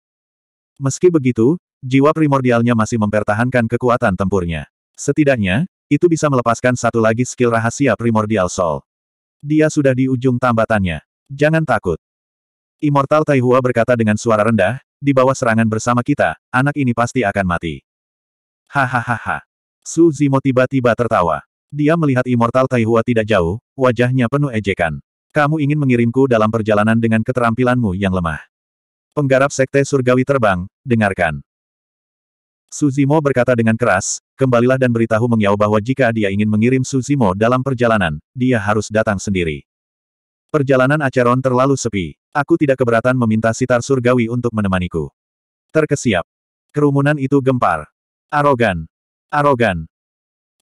S1: Meski begitu, jiwa primordialnya masih mempertahankan kekuatan tempurnya. Setidaknya, itu bisa melepaskan satu lagi skill rahasia primordial Sol. Dia sudah di ujung tambatannya. Jangan takut. Immortal Taihua berkata dengan suara rendah, di bawah serangan bersama kita, anak ini pasti akan mati. Hahaha. Su Zimo tiba-tiba tertawa. Dia melihat Immortal Taihua tidak jauh, wajahnya penuh ejekan. Kamu ingin mengirimku dalam perjalanan dengan keterampilanmu yang lemah. Penggarap Sekte Surgawi terbang, dengarkan. Suzimo berkata dengan keras, kembalilah dan beritahu Mengyao bahwa jika dia ingin mengirim Suzimo dalam perjalanan, dia harus datang sendiri. Perjalanan Acheron terlalu sepi. Aku tidak keberatan meminta sitar surgawi untuk menemaniku. Terkesiap. Kerumunan itu gempar. Arogan. Arogan.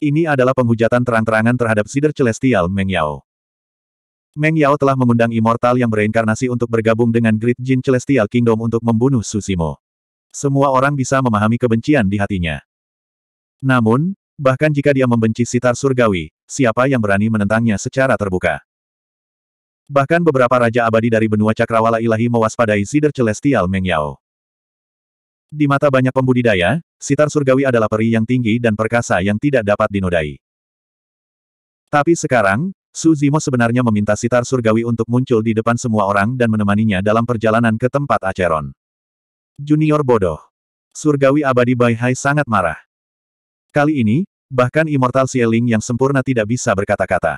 S1: Ini adalah penghujatan terang-terangan terhadap Sider Celestial Meng Yao. Meng Yao telah mengundang Immortal yang bereinkarnasi untuk bergabung dengan Great Jin Celestial Kingdom untuk membunuh Susimo. Semua orang bisa memahami kebencian di hatinya. Namun, bahkan jika dia membenci sitar surgawi, siapa yang berani menentangnya secara terbuka? Bahkan beberapa Raja Abadi dari benua Cakrawala Ilahi mewaspadai Sider Celestial Meng Yao. Di mata banyak pembudidaya, sitar surgawi adalah peri yang tinggi dan perkasa yang tidak dapat dinodai. Tapi sekarang, Su Zimo sebenarnya meminta sitar surgawi untuk muncul di depan semua orang dan menemaninya dalam perjalanan ke tempat Aceron. Junior bodoh. Surgawi abadi Bai Hai sangat marah. Kali ini, bahkan Immortal Sieling yang sempurna tidak bisa berkata-kata.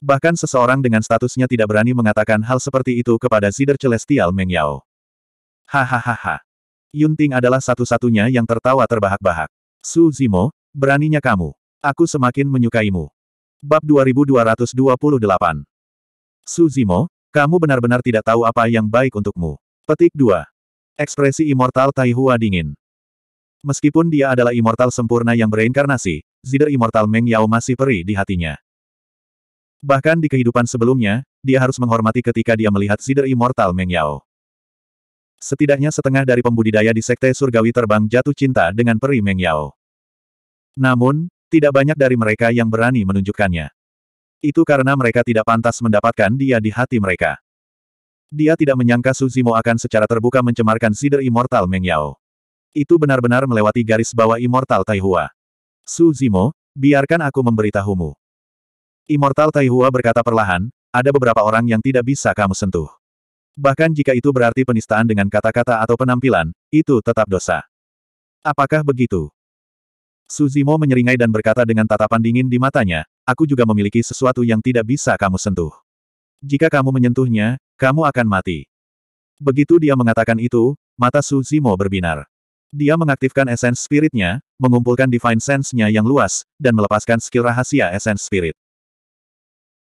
S1: Bahkan seseorang dengan statusnya tidak berani mengatakan hal seperti itu kepada Zider Celestial Meng Yao. Hahaha. Yunting adalah satu-satunya yang tertawa terbahak-bahak. Su Zimo, beraninya kamu. Aku semakin menyukaimu. Bab 2228 Su Zimo, kamu benar-benar tidak tahu apa yang baik untukmu. Petik 2. Ekspresi Immortal Taihua dingin. Meskipun dia adalah immortal sempurna yang bereinkarnasi, Zider Immortal Meng Yao masih perih di hatinya. Bahkan di kehidupan sebelumnya, dia harus menghormati ketika dia melihat Sider Immortal Meng Yao. Setidaknya setengah dari pembudidaya di Sekte Surgawi terbang jatuh cinta dengan peri Meng Yao. Namun, tidak banyak dari mereka yang berani menunjukkannya. Itu karena mereka tidak pantas mendapatkan dia di hati mereka. Dia tidak menyangka Suzimo akan secara terbuka mencemarkan Sider Immortal Meng Yao. Itu benar-benar melewati garis bawah Immortal Taihua. Suzimo, biarkan aku memberitahumu. Immortal Taihua berkata perlahan, ada beberapa orang yang tidak bisa kamu sentuh. Bahkan jika itu berarti penistaan dengan kata-kata atau penampilan, itu tetap dosa. Apakah begitu? Suzimo menyeringai dan berkata dengan tatapan dingin di matanya, aku juga memiliki sesuatu yang tidak bisa kamu sentuh. Jika kamu menyentuhnya, kamu akan mati. Begitu dia mengatakan itu, mata Suzimo berbinar. Dia mengaktifkan esens spiritnya, mengumpulkan divine sense-nya yang luas, dan melepaskan skill rahasia esens spirit.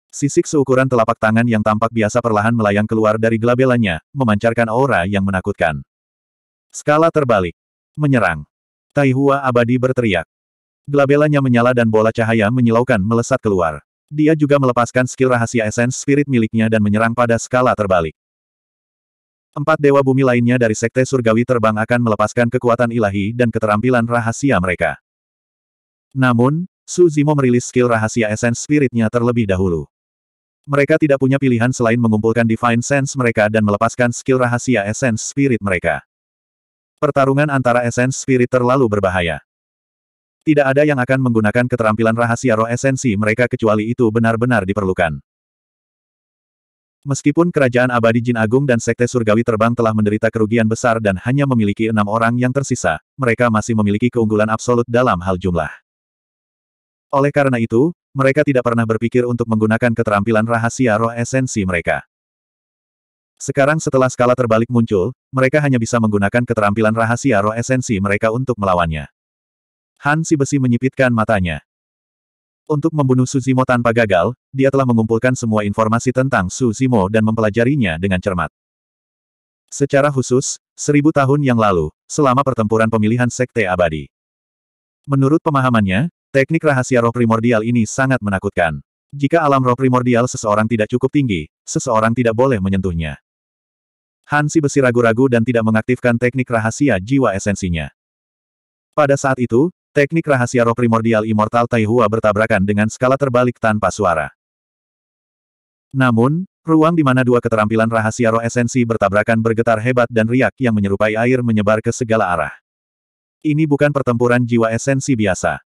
S1: Sisik seukuran telapak tangan yang tampak biasa perlahan melayang keluar dari gelabelannya, memancarkan aura yang menakutkan. Skala terbalik. Menyerang. Taihua abadi berteriak. Gelabelannya menyala dan bola cahaya menyilaukan melesat keluar. Dia juga melepaskan skill rahasia esens spirit miliknya dan menyerang pada skala terbalik. Empat dewa bumi lainnya dari Sekte Surgawi terbang akan melepaskan kekuatan ilahi dan keterampilan rahasia mereka. Namun, Su Zimo merilis skill rahasia esens spiritnya terlebih dahulu. Mereka tidak punya pilihan selain mengumpulkan Divine Sense mereka dan melepaskan skill rahasia Essence Spirit mereka. Pertarungan antara Essence Spirit terlalu berbahaya. Tidak ada yang akan menggunakan keterampilan rahasia roh esensi mereka kecuali itu benar-benar diperlukan. Meskipun kerajaan abadi Jin Agung dan Sekte Surgawi Terbang telah menderita kerugian besar dan hanya memiliki enam orang yang tersisa, mereka masih memiliki keunggulan absolut dalam hal jumlah. Oleh karena itu, mereka tidak pernah berpikir untuk menggunakan keterampilan rahasia roh esensi mereka. Sekarang setelah skala terbalik muncul, mereka hanya bisa menggunakan keterampilan rahasia roh esensi mereka untuk melawannya. Han si besi menyipitkan matanya. Untuk membunuh Suzimo tanpa gagal, dia telah mengumpulkan semua informasi tentang Suzimo dan mempelajarinya dengan cermat. Secara khusus, seribu tahun yang lalu, selama pertempuran pemilihan Sekte Abadi. Menurut pemahamannya, Teknik rahasia roh primordial ini sangat menakutkan. Jika alam roh primordial seseorang tidak cukup tinggi, seseorang tidak boleh menyentuhnya. Hansi besi ragu-ragu dan tidak mengaktifkan teknik rahasia jiwa esensinya. Pada saat itu, teknik rahasia roh primordial Immortal Taihua bertabrakan dengan skala terbalik tanpa suara. Namun, ruang di mana dua keterampilan rahasia roh esensi bertabrakan bergetar hebat dan riak yang menyerupai air menyebar ke segala arah. Ini bukan pertempuran jiwa esensi biasa.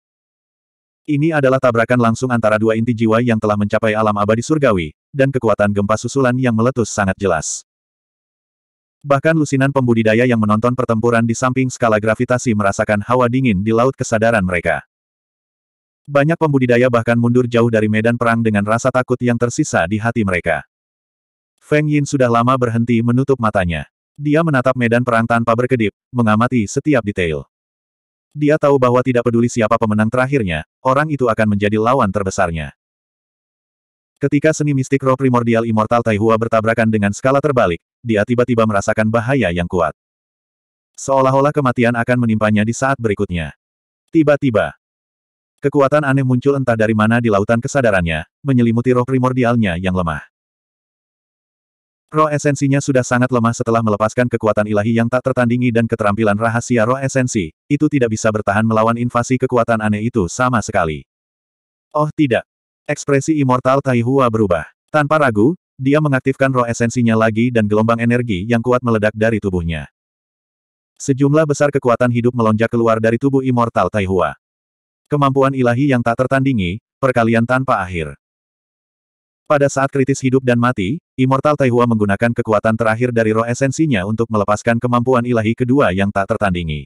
S1: Ini adalah tabrakan langsung antara dua inti jiwa yang telah mencapai alam abadi surgawi, dan kekuatan gempa susulan yang meletus sangat jelas. Bahkan lusinan pembudidaya yang menonton pertempuran di samping skala gravitasi merasakan hawa dingin di laut kesadaran mereka. Banyak pembudidaya bahkan mundur jauh dari medan perang dengan rasa takut yang tersisa di hati mereka. Feng Yin sudah lama berhenti menutup matanya. Dia menatap medan perang tanpa berkedip, mengamati setiap detail. Dia tahu bahwa tidak peduli siapa pemenang terakhirnya, orang itu akan menjadi lawan terbesarnya. Ketika seni mistik roh primordial Immortal Taihua bertabrakan dengan skala terbalik, dia tiba-tiba merasakan bahaya yang kuat. Seolah-olah kematian akan menimpanya di saat berikutnya. Tiba-tiba, kekuatan aneh muncul entah dari mana di lautan kesadarannya, menyelimuti roh primordialnya yang lemah. Roh esensinya sudah sangat lemah setelah melepaskan kekuatan ilahi yang tak tertandingi dan keterampilan rahasia roh esensi, itu tidak bisa bertahan melawan invasi kekuatan aneh itu sama sekali. Oh tidak. Ekspresi immortal Taihua berubah. Tanpa ragu, dia mengaktifkan roh esensinya lagi dan gelombang energi yang kuat meledak dari tubuhnya. Sejumlah besar kekuatan hidup melonjak keluar dari tubuh immortal Taihua. Kemampuan ilahi yang tak tertandingi, perkalian tanpa akhir. Pada saat kritis hidup dan mati, Immortal Taihua menggunakan kekuatan terakhir dari roh esensinya untuk melepaskan kemampuan ilahi kedua yang tak tertandingi.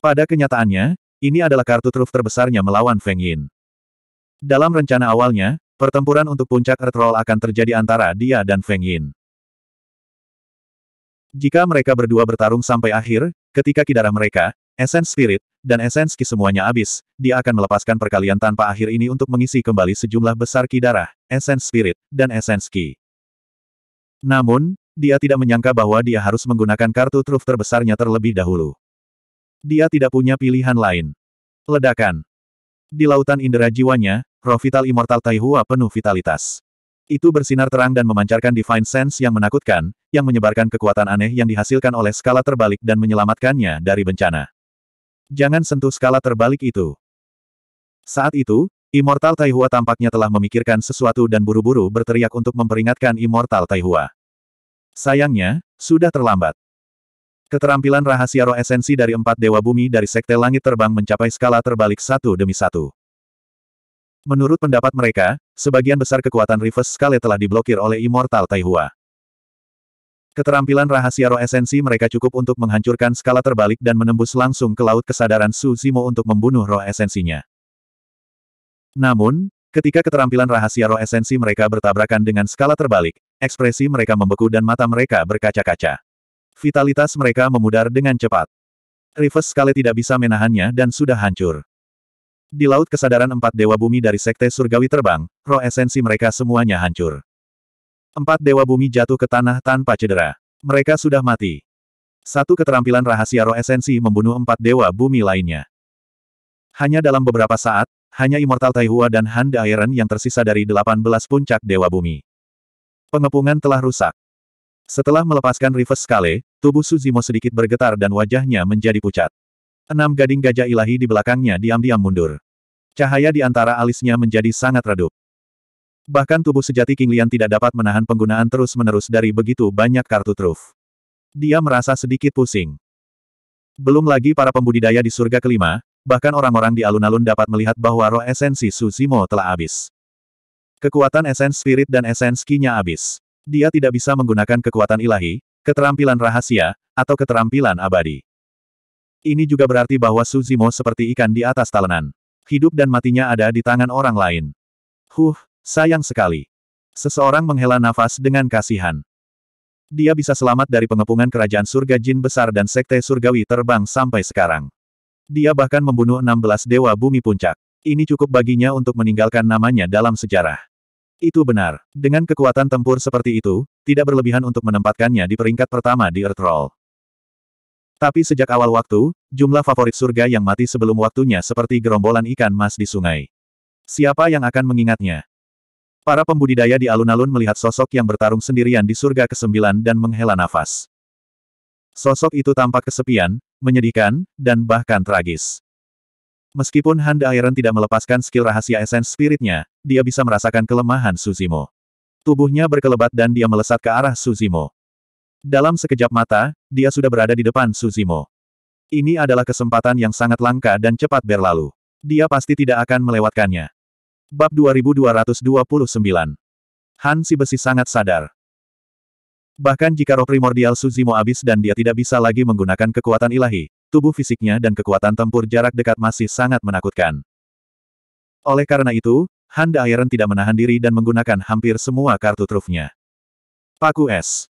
S1: Pada kenyataannya, ini adalah kartu truf terbesarnya melawan Feng Yin. Dalam rencana awalnya, pertempuran untuk puncak Earth Roll akan terjadi antara dia dan Feng Yin. Jika mereka berdua bertarung sampai akhir, ketika kidara mereka, Essence Spirit, dan esens ki semuanya habis, dia akan melepaskan perkalian tanpa akhir ini untuk mengisi kembali sejumlah besar ki darah, esens spirit, dan esens ki. Namun, dia tidak menyangka bahwa dia harus menggunakan kartu truf terbesarnya terlebih dahulu. Dia tidak punya pilihan lain. Ledakan. Di lautan indera jiwanya, roh vital immortal Taihua penuh vitalitas. Itu bersinar terang dan memancarkan divine sense yang menakutkan, yang menyebarkan kekuatan aneh yang dihasilkan oleh skala terbalik dan menyelamatkannya dari bencana. Jangan sentuh skala terbalik itu. Saat itu, Immortal Taihua tampaknya telah memikirkan sesuatu dan buru-buru berteriak untuk memperingatkan Immortal Taihua. Sayangnya, sudah terlambat. Keterampilan rahasia roh esensi dari empat dewa bumi dari Sekte Langit Terbang mencapai skala terbalik satu demi satu. Menurut pendapat mereka, sebagian besar kekuatan reverse skala telah diblokir oleh Immortal Taihua. Keterampilan rahasia roh esensi mereka cukup untuk menghancurkan skala terbalik dan menembus langsung ke laut kesadaran Su Zimo untuk membunuh roh esensinya. Namun, ketika keterampilan rahasia roh esensi mereka bertabrakan dengan skala terbalik, ekspresi mereka membeku dan mata mereka berkaca-kaca. Vitalitas mereka memudar dengan cepat. Rivers sekali tidak bisa menahannya dan sudah hancur. Di laut kesadaran empat dewa bumi dari sekte surgawi terbang, roh esensi mereka semuanya hancur. Empat dewa bumi jatuh ke tanah tanpa cedera. Mereka sudah mati. Satu keterampilan rahasia roh esensi membunuh empat dewa bumi lainnya. Hanya dalam beberapa saat, hanya Immortal Taihua dan Han Iron yang tersisa dari delapan belas puncak dewa bumi. Pengepungan telah rusak. Setelah melepaskan reverse skale, tubuh Suzimo sedikit bergetar dan wajahnya menjadi pucat. Enam gading gajah ilahi di belakangnya diam-diam mundur. Cahaya di antara alisnya menjadi sangat redup. Bahkan tubuh sejati King Lian tidak dapat menahan penggunaan terus-menerus dari begitu banyak kartu truf. Dia merasa sedikit pusing. Belum lagi para pembudidaya di surga kelima, bahkan orang-orang di alun-alun dapat melihat bahwa roh esensi Su Zimo telah habis. Kekuatan esens spirit dan esens kinya habis. Dia tidak bisa menggunakan kekuatan ilahi, keterampilan rahasia, atau keterampilan abadi. Ini juga berarti bahwa Suzimo seperti ikan di atas talenan. Hidup dan matinya ada di tangan orang lain. Huh, Sayang sekali. Seseorang menghela nafas dengan kasihan. Dia bisa selamat dari pengepungan kerajaan surga jin besar dan sekte surgawi terbang sampai sekarang. Dia bahkan membunuh 16 dewa bumi puncak. Ini cukup baginya untuk meninggalkan namanya dalam sejarah. Itu benar. Dengan kekuatan tempur seperti itu, tidak berlebihan untuk menempatkannya di peringkat pertama di Earthroll. Tapi sejak awal waktu, jumlah favorit surga yang mati sebelum waktunya seperti gerombolan ikan mas di sungai. Siapa yang akan mengingatnya? Para pembudidaya di alun-alun melihat sosok yang bertarung sendirian di surga kesembilan dan menghela nafas. Sosok itu tampak kesepian, menyedihkan, dan bahkan tragis. Meskipun Hand Iron tidak melepaskan skill rahasia esens spiritnya, dia bisa merasakan kelemahan Suzimo. Tubuhnya berkelebat dan dia melesat ke arah Suzimo. Dalam sekejap mata, dia sudah berada di depan Suzimo. Ini adalah kesempatan yang sangat langka dan cepat berlalu. Dia pasti tidak akan melewatkannya. Bab 2229 Han si besi sangat sadar. Bahkan jika roh primordial Suzimo habis dan dia tidak bisa lagi menggunakan kekuatan ilahi, tubuh fisiknya dan kekuatan tempur jarak dekat masih sangat menakutkan. Oleh karena itu, Han Da tidak menahan diri dan menggunakan hampir semua kartu trufnya. Paku es.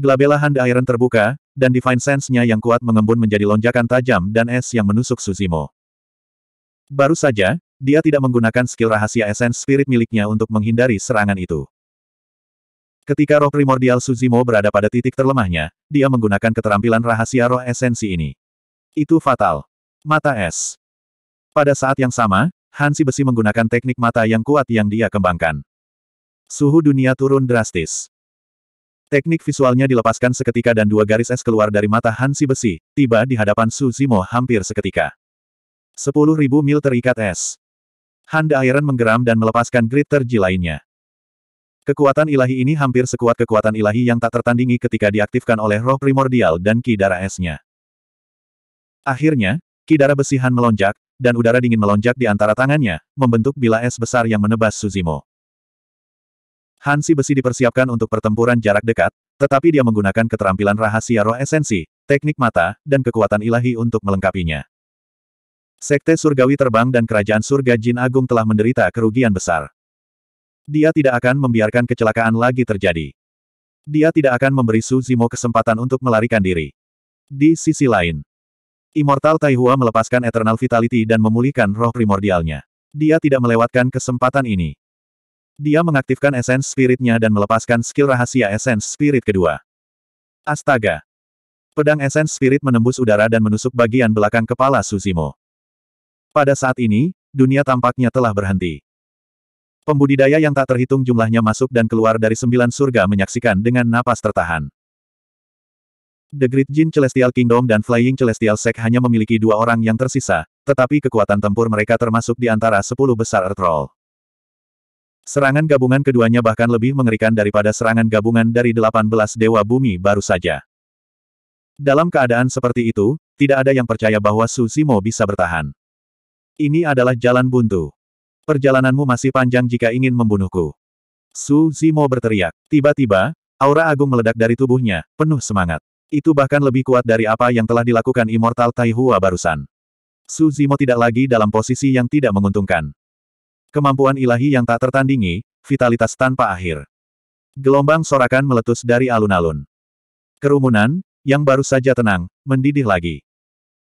S1: Glabella Han Da terbuka, dan Divine Sense-nya yang kuat mengembun menjadi lonjakan tajam dan es yang menusuk Suzimo. Baru saja, dia tidak menggunakan skill rahasia esens spirit miliknya untuk menghindari serangan itu. Ketika roh primordial Suzimo berada pada titik terlemahnya, dia menggunakan keterampilan rahasia roh esensi ini. Itu fatal. Mata es. Pada saat yang sama, Hansi besi menggunakan teknik mata yang kuat yang dia kembangkan. Suhu dunia turun drastis. Teknik visualnya dilepaskan seketika dan dua garis es keluar dari mata Hansi besi, tiba di hadapan Suzimo hampir seketika. Sepuluh mil terikat es. Handa Iron menggeram dan melepaskan grit terji lainnya. Kekuatan ilahi ini hampir sekuat kekuatan ilahi yang tak tertandingi ketika diaktifkan oleh roh primordial dan kidara esnya. Akhirnya, kidara besihan melonjak, dan udara dingin melonjak di antara tangannya, membentuk bila es besar yang menebas Suzimo. Hansi besi dipersiapkan untuk pertempuran jarak dekat, tetapi dia menggunakan keterampilan rahasia roh esensi, teknik mata, dan kekuatan ilahi untuk melengkapinya. Sekte Surgawi Terbang dan Kerajaan Surga Jin Agung telah menderita kerugian besar. Dia tidak akan membiarkan kecelakaan lagi terjadi. Dia tidak akan memberi Suzimo kesempatan untuk melarikan diri. Di sisi lain, Immortal Taihua melepaskan Eternal Vitality dan memulihkan roh primordialnya. Dia tidak melewatkan kesempatan ini. Dia mengaktifkan esens spiritnya dan melepaskan skill rahasia esens spirit kedua. Astaga! Pedang esens spirit menembus udara dan menusuk bagian belakang kepala Suzimo. Pada saat ini, dunia tampaknya telah berhenti. Pembudidaya yang tak terhitung jumlahnya masuk dan keluar dari sembilan surga menyaksikan dengan napas tertahan. The Great Jin Celestial Kingdom dan Flying Celestial Sek hanya memiliki dua orang yang tersisa, tetapi kekuatan tempur mereka termasuk di antara sepuluh besar Earthroll. Serangan gabungan keduanya bahkan lebih mengerikan daripada serangan gabungan dari delapan belas dewa bumi baru saja. Dalam keadaan seperti itu, tidak ada yang percaya bahwa Su Zimo bisa bertahan. Ini adalah jalan buntu. Perjalananmu masih panjang jika ingin membunuhku. Su Zimo berteriak. Tiba-tiba, aura agung meledak dari tubuhnya, penuh semangat. Itu bahkan lebih kuat dari apa yang telah dilakukan Immortal Taihua barusan. Su Zimo tidak lagi dalam posisi yang tidak menguntungkan. Kemampuan ilahi yang tak tertandingi, vitalitas tanpa akhir. Gelombang sorakan meletus dari alun-alun. Kerumunan, yang baru saja tenang, mendidih lagi.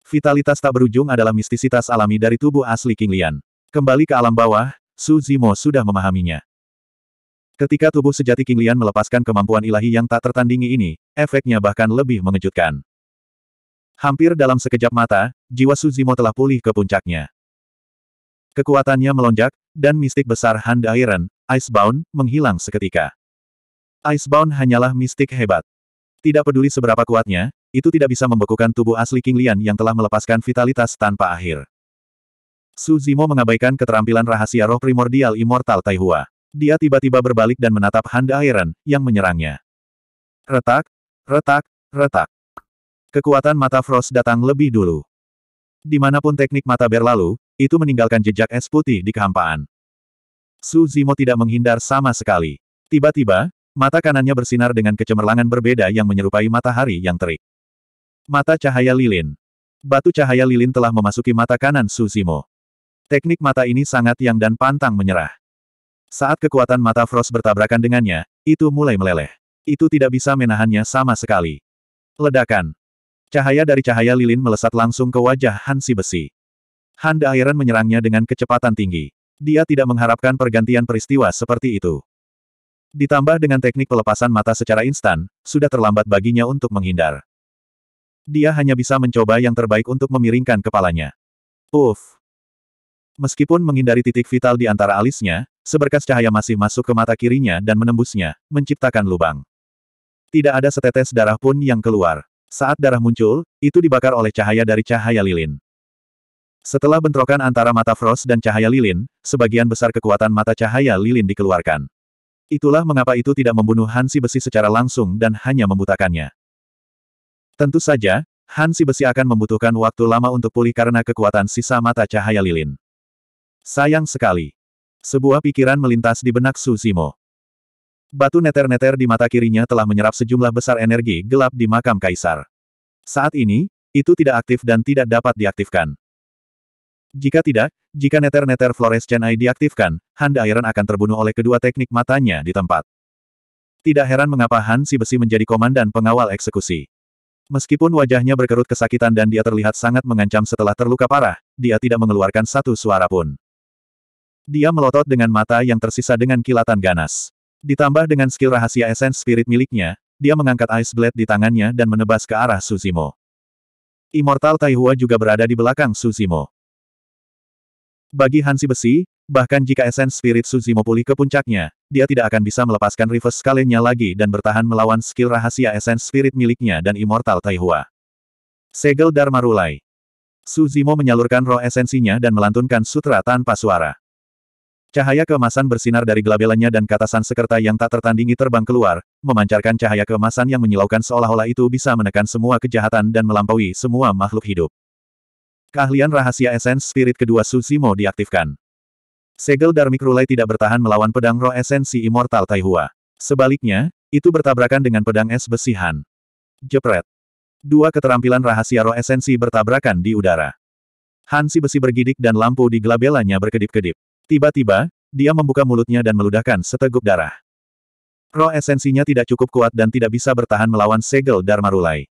S1: Vitalitas tak berujung adalah mistisitas alami dari tubuh asli King Lian. Kembali ke alam bawah, Su Zimo sudah memahaminya. Ketika tubuh sejati King Lian melepaskan kemampuan ilahi yang tak tertandingi ini, efeknya bahkan lebih mengejutkan. Hampir dalam sekejap mata, jiwa Su Zimo telah pulih ke puncaknya. Kekuatannya melonjak, dan mistik besar Hand Iron, Icebound, menghilang seketika. Icebound hanyalah mistik hebat. Tidak peduli seberapa kuatnya, itu tidak bisa membekukan tubuh asli King Lian yang telah melepaskan vitalitas tanpa akhir. Su Zimo mengabaikan keterampilan rahasia roh primordial immortal Taihua. Dia tiba-tiba berbalik dan menatap Handa Iron, yang menyerangnya. Retak, retak, retak. Kekuatan mata Frost datang lebih dulu. Dimanapun teknik mata berlalu, itu meninggalkan jejak es putih di kehampaan. Su Zimo tidak menghindar sama sekali. Tiba-tiba, mata kanannya bersinar dengan kecemerlangan berbeda yang menyerupai matahari yang terik. Mata cahaya lilin. Batu cahaya lilin telah memasuki mata kanan Suzimo. Teknik mata ini sangat yang dan pantang menyerah. Saat kekuatan mata Frost bertabrakan dengannya, itu mulai meleleh. Itu tidak bisa menahannya sama sekali. Ledakan. Cahaya dari cahaya lilin melesat langsung ke wajah Hansi Besi. Handa Iron menyerangnya dengan kecepatan tinggi. Dia tidak mengharapkan pergantian peristiwa seperti itu. Ditambah dengan teknik pelepasan mata secara instan, sudah terlambat baginya untuk menghindar. Dia hanya bisa mencoba yang terbaik untuk memiringkan kepalanya. Uff. Meskipun menghindari titik vital di antara alisnya, seberkas cahaya masih masuk ke mata kirinya dan menembusnya, menciptakan lubang. Tidak ada setetes darah pun yang keluar. Saat darah muncul, itu dibakar oleh cahaya dari cahaya lilin. Setelah bentrokan antara mata Frost dan cahaya lilin, sebagian besar kekuatan mata cahaya lilin dikeluarkan. Itulah mengapa itu tidak membunuh Hansi besi secara langsung dan hanya membutakannya. Tentu saja, Han Si Besi akan membutuhkan waktu lama untuk pulih karena kekuatan sisa mata cahaya lilin. Sayang sekali. Sebuah pikiran melintas di benak Su Zimo. Batu neter-neter di mata kirinya telah menyerap sejumlah besar energi gelap di makam kaisar. Saat ini, itu tidak aktif dan tidak dapat diaktifkan. Jika tidak, jika neter-neter Flores Chenai diaktifkan, Han Dairen akan terbunuh oleh kedua teknik matanya di tempat. Tidak heran mengapa Han Si Besi menjadi komandan pengawal eksekusi. Meskipun wajahnya berkerut kesakitan dan dia terlihat sangat mengancam setelah terluka parah, dia tidak mengeluarkan satu suara pun. Dia melotot dengan mata yang tersisa dengan kilatan ganas. Ditambah dengan skill rahasia esens spirit miliknya, dia mengangkat Ice Blade di tangannya dan menebas ke arah Suzimo. Immortal Taihua juga berada di belakang Suzimo. Bagi Hansi Besi, bahkan jika esens spirit Suzimo pulih ke puncaknya, dia tidak akan bisa melepaskan reverse skalenya lagi dan bertahan melawan skill rahasia essence spirit miliknya dan immortal Taihua. Segel Dharma Rulai. Suzimo menyalurkan roh esensinya dan melantunkan sutra tanpa suara. Cahaya kemasan bersinar dari gelabelannya dan kata sansekerta yang tak tertandingi terbang keluar, memancarkan cahaya kemasan yang menyilaukan seolah-olah itu bisa menekan semua kejahatan dan melampaui semua makhluk hidup. Keahlian rahasia esens spirit kedua Suzimo diaktifkan. Segel Darmik Rulai tidak bertahan melawan pedang roh esensi Immortal Taihua. Sebaliknya, itu bertabrakan dengan pedang es besihan. Jepret. Dua keterampilan rahasia roh esensi bertabrakan di udara. Hansi besi bergidik dan lampu di gelabelanya berkedip-kedip. Tiba-tiba, dia membuka mulutnya dan meludahkan seteguk darah. Roh esensinya tidak cukup kuat dan tidak bisa bertahan melawan segel Dharma Rulai.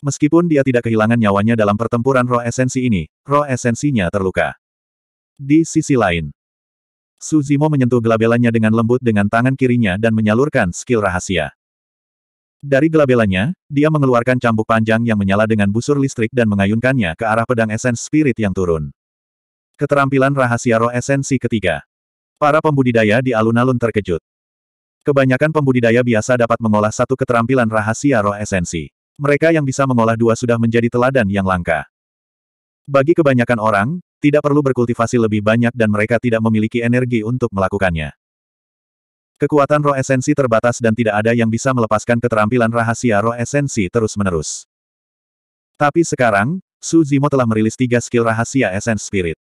S1: Meskipun dia tidak kehilangan nyawanya dalam pertempuran roh esensi ini, roh esensinya terluka. Di sisi lain, Suzimo menyentuh gelabelannya dengan lembut dengan tangan kirinya dan menyalurkan skill rahasia. Dari gelabelannya, dia mengeluarkan cambuk panjang yang menyala dengan busur listrik dan mengayunkannya ke arah pedang esens spirit yang turun. Keterampilan rahasia roh esensi ketiga. Para pembudidaya di alun-alun terkejut. Kebanyakan pembudidaya biasa dapat mengolah satu keterampilan rahasia roh esensi. Mereka yang bisa mengolah dua sudah menjadi teladan yang langka. Bagi kebanyakan orang, tidak perlu berkultivasi lebih banyak dan mereka tidak memiliki energi untuk melakukannya. Kekuatan roh esensi terbatas dan tidak ada yang bisa melepaskan keterampilan rahasia roh esensi terus-menerus. Tapi sekarang, Su Zimo telah merilis tiga skill rahasia esensi Spirit.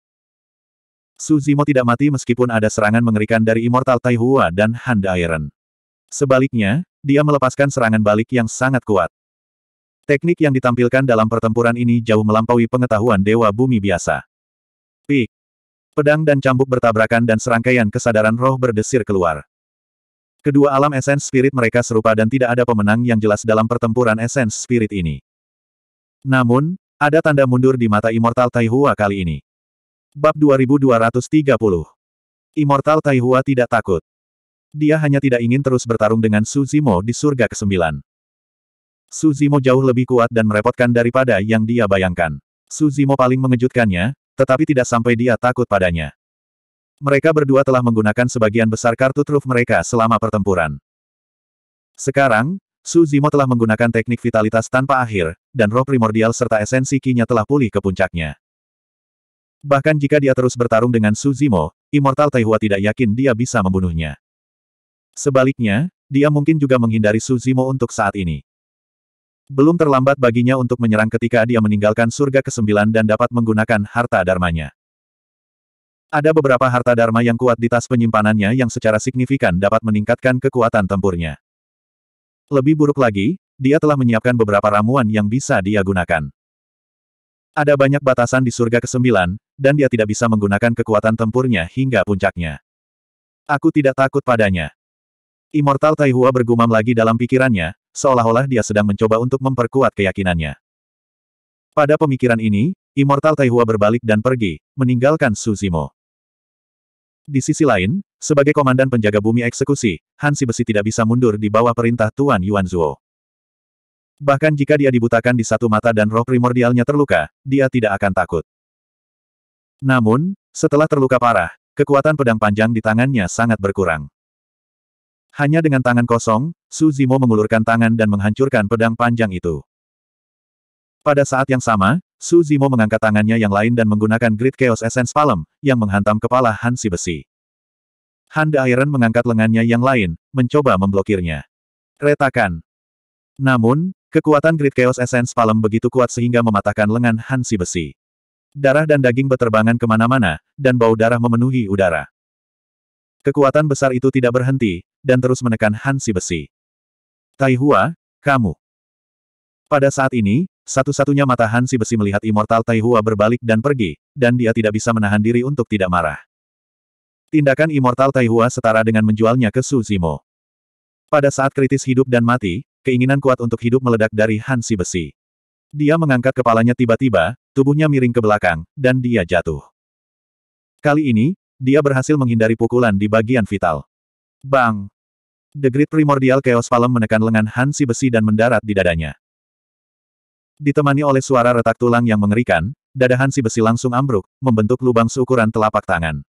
S1: Su Zimo tidak mati meskipun ada serangan mengerikan dari Immortal Taihua dan Hand Iron. Sebaliknya, dia melepaskan serangan balik yang sangat kuat. Teknik yang ditampilkan dalam pertempuran ini jauh melampaui pengetahuan Dewa Bumi biasa. Pik. Pedang dan cambuk bertabrakan dan serangkaian kesadaran roh berdesir keluar. Kedua alam esens spirit mereka serupa dan tidak ada pemenang yang jelas dalam pertempuran esens spirit ini. Namun, ada tanda mundur di mata Immortal Taihua kali ini. Bab 2230 Immortal Taihua tidak takut. Dia hanya tidak ingin terus bertarung dengan Suzimo di surga ke-9. Suzimo jauh lebih kuat dan merepotkan daripada yang dia bayangkan. Suzimo paling mengejutkannya, tetapi tidak sampai dia takut padanya. Mereka berdua telah menggunakan sebagian besar kartu truf mereka selama pertempuran. Sekarang, Su Zimo telah menggunakan teknik vitalitas tanpa akhir, dan roh primordial serta esensi kinya telah pulih ke puncaknya. Bahkan jika dia terus bertarung dengan Su Zimo, Immortal Taihua tidak yakin dia bisa membunuhnya. Sebaliknya, dia mungkin juga menghindari Su Zimo untuk saat ini. Belum terlambat baginya untuk menyerang ketika dia meninggalkan surga ke-9 dan dapat menggunakan harta dharmanya. Ada beberapa harta dharma yang kuat di tas penyimpanannya yang secara signifikan dapat meningkatkan kekuatan tempurnya. Lebih buruk lagi, dia telah menyiapkan beberapa ramuan yang bisa dia gunakan. Ada banyak batasan di surga ke-9, dan dia tidak bisa menggunakan kekuatan tempurnya hingga puncaknya. Aku tidak takut padanya. Immortal Taihua bergumam lagi dalam pikirannya, seolah-olah dia sedang mencoba untuk memperkuat keyakinannya. Pada pemikiran ini, Immortal Taihua berbalik dan pergi, meninggalkan Suzimo. Di sisi lain, sebagai komandan penjaga bumi eksekusi, Hansi Besi tidak bisa mundur di bawah perintah Tuan Yuanzuo. Bahkan jika dia dibutakan di satu mata dan roh primordialnya terluka, dia tidak akan takut. Namun, setelah terluka parah, kekuatan pedang panjang di tangannya sangat berkurang. Hanya dengan tangan kosong, Su Zimo mengulurkan tangan dan menghancurkan pedang panjang itu. Pada saat yang sama, Su Zimo mengangkat tangannya yang lain dan menggunakan Great Chaos Essence Palm yang menghantam kepala Han Si Besi. Han Iron mengangkat lengannya yang lain, mencoba memblokirnya. Retakan. Namun, kekuatan Great Chaos Essence Palm begitu kuat sehingga mematahkan lengan Han Besi. Darah dan daging berterbangan kemana-mana, dan bau darah memenuhi udara. Kekuatan besar itu tidak berhenti, dan terus menekan Hansi besi. Taihua, kamu. Pada saat ini, satu-satunya mata Hansi besi melihat Immortal Taihua berbalik dan pergi, dan dia tidak bisa menahan diri untuk tidak marah. Tindakan Immortal Taihua setara dengan menjualnya ke Suzimo. Pada saat kritis hidup dan mati, keinginan kuat untuk hidup meledak dari Hansi besi. Dia mengangkat kepalanya tiba-tiba, tubuhnya miring ke belakang, dan dia jatuh. Kali ini, dia berhasil menghindari pukulan di bagian vital. Bang! The Great Primordial Chaos Palem menekan lengan Hansi besi dan mendarat di dadanya. Ditemani oleh suara retak tulang yang mengerikan, dada Hansi besi langsung ambruk, membentuk lubang seukuran telapak tangan.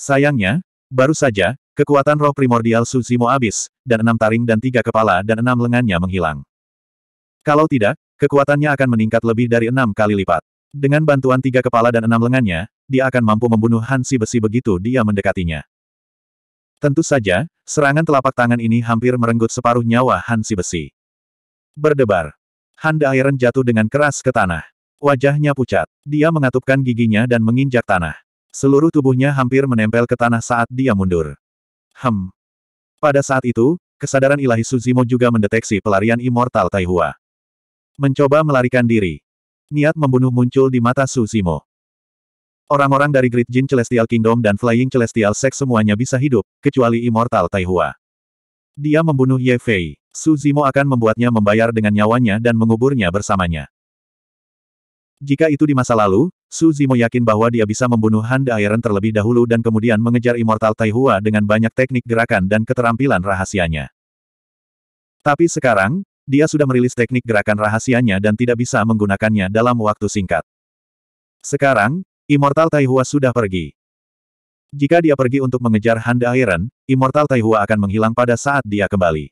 S1: Sayangnya, baru saja, kekuatan roh primordial Suzimo habis, dan enam taring dan tiga kepala dan enam lengannya menghilang. Kalau tidak, kekuatannya akan meningkat lebih dari enam kali lipat. Dengan bantuan tiga kepala dan enam lengannya, dia akan mampu membunuh Hansi besi begitu dia mendekatinya. Tentu saja, serangan telapak tangan ini hampir merenggut separuh nyawa Hansi besi. Berdebar. Handa Iron jatuh dengan keras ke tanah. Wajahnya pucat. Dia mengatupkan giginya dan menginjak tanah. Seluruh tubuhnya hampir menempel ke tanah saat dia mundur. Hem. Pada saat itu, kesadaran ilahi Suzimo juga mendeteksi pelarian Immortal Taihua. Mencoba melarikan diri. Niat membunuh muncul di mata Suzimo. Orang-orang dari Great Jin Celestial Kingdom dan Flying Celestial Sect semuanya bisa hidup, kecuali Immortal Taihua. Dia membunuh Ye Fei. Su Zimo akan membuatnya membayar dengan nyawanya dan menguburnya bersamanya. Jika itu di masa lalu, Su Zimo yakin bahwa dia bisa membunuh Handa Iron terlebih dahulu dan kemudian mengejar Immortal Taihua dengan banyak teknik gerakan dan keterampilan rahasianya. Tapi sekarang, dia sudah merilis teknik gerakan rahasianya dan tidak bisa menggunakannya dalam waktu singkat. Sekarang, Immortal Taihua sudah pergi. Jika dia pergi untuk mengejar Hand Iron, Immortal Taihua akan menghilang pada saat dia kembali.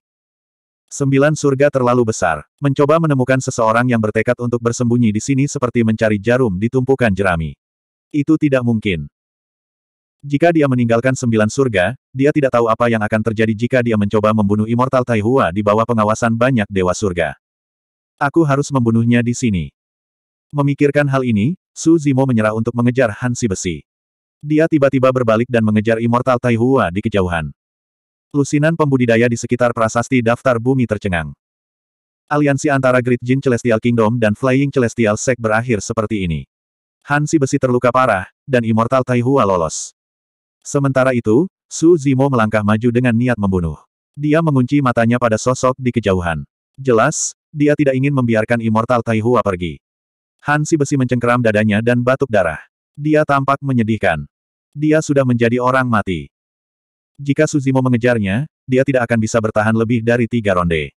S1: Sembilan surga terlalu besar. Mencoba menemukan seseorang yang bertekad untuk bersembunyi di sini seperti mencari jarum di tumpukan jerami. Itu tidak mungkin. Jika dia meninggalkan sembilan surga, dia tidak tahu apa yang akan terjadi jika dia mencoba membunuh Immortal Taihua di bawah pengawasan banyak dewa surga. Aku harus membunuhnya di sini. Memikirkan hal ini, Su Zimo menyerah untuk mengejar Hansi Besi. Dia tiba-tiba berbalik dan mengejar Immortal Taihua di kejauhan. Lusinan pembudidaya di sekitar prasasti daftar bumi tercengang. Aliansi antara Great Jin Celestial Kingdom dan Flying Celestial Sect berakhir seperti ini. Hansi Besi terluka parah, dan Immortal Taihua lolos. Sementara itu, Su Zimo melangkah maju dengan niat membunuh. Dia mengunci matanya pada sosok di kejauhan. Jelas, dia tidak ingin membiarkan Immortal Taihua pergi. Hansi besi mencengkeram dadanya dan batuk darah. Dia tampak menyedihkan. Dia sudah menjadi orang mati. Jika Suzimo mengejarnya, dia tidak akan bisa bertahan lebih dari tiga ronde.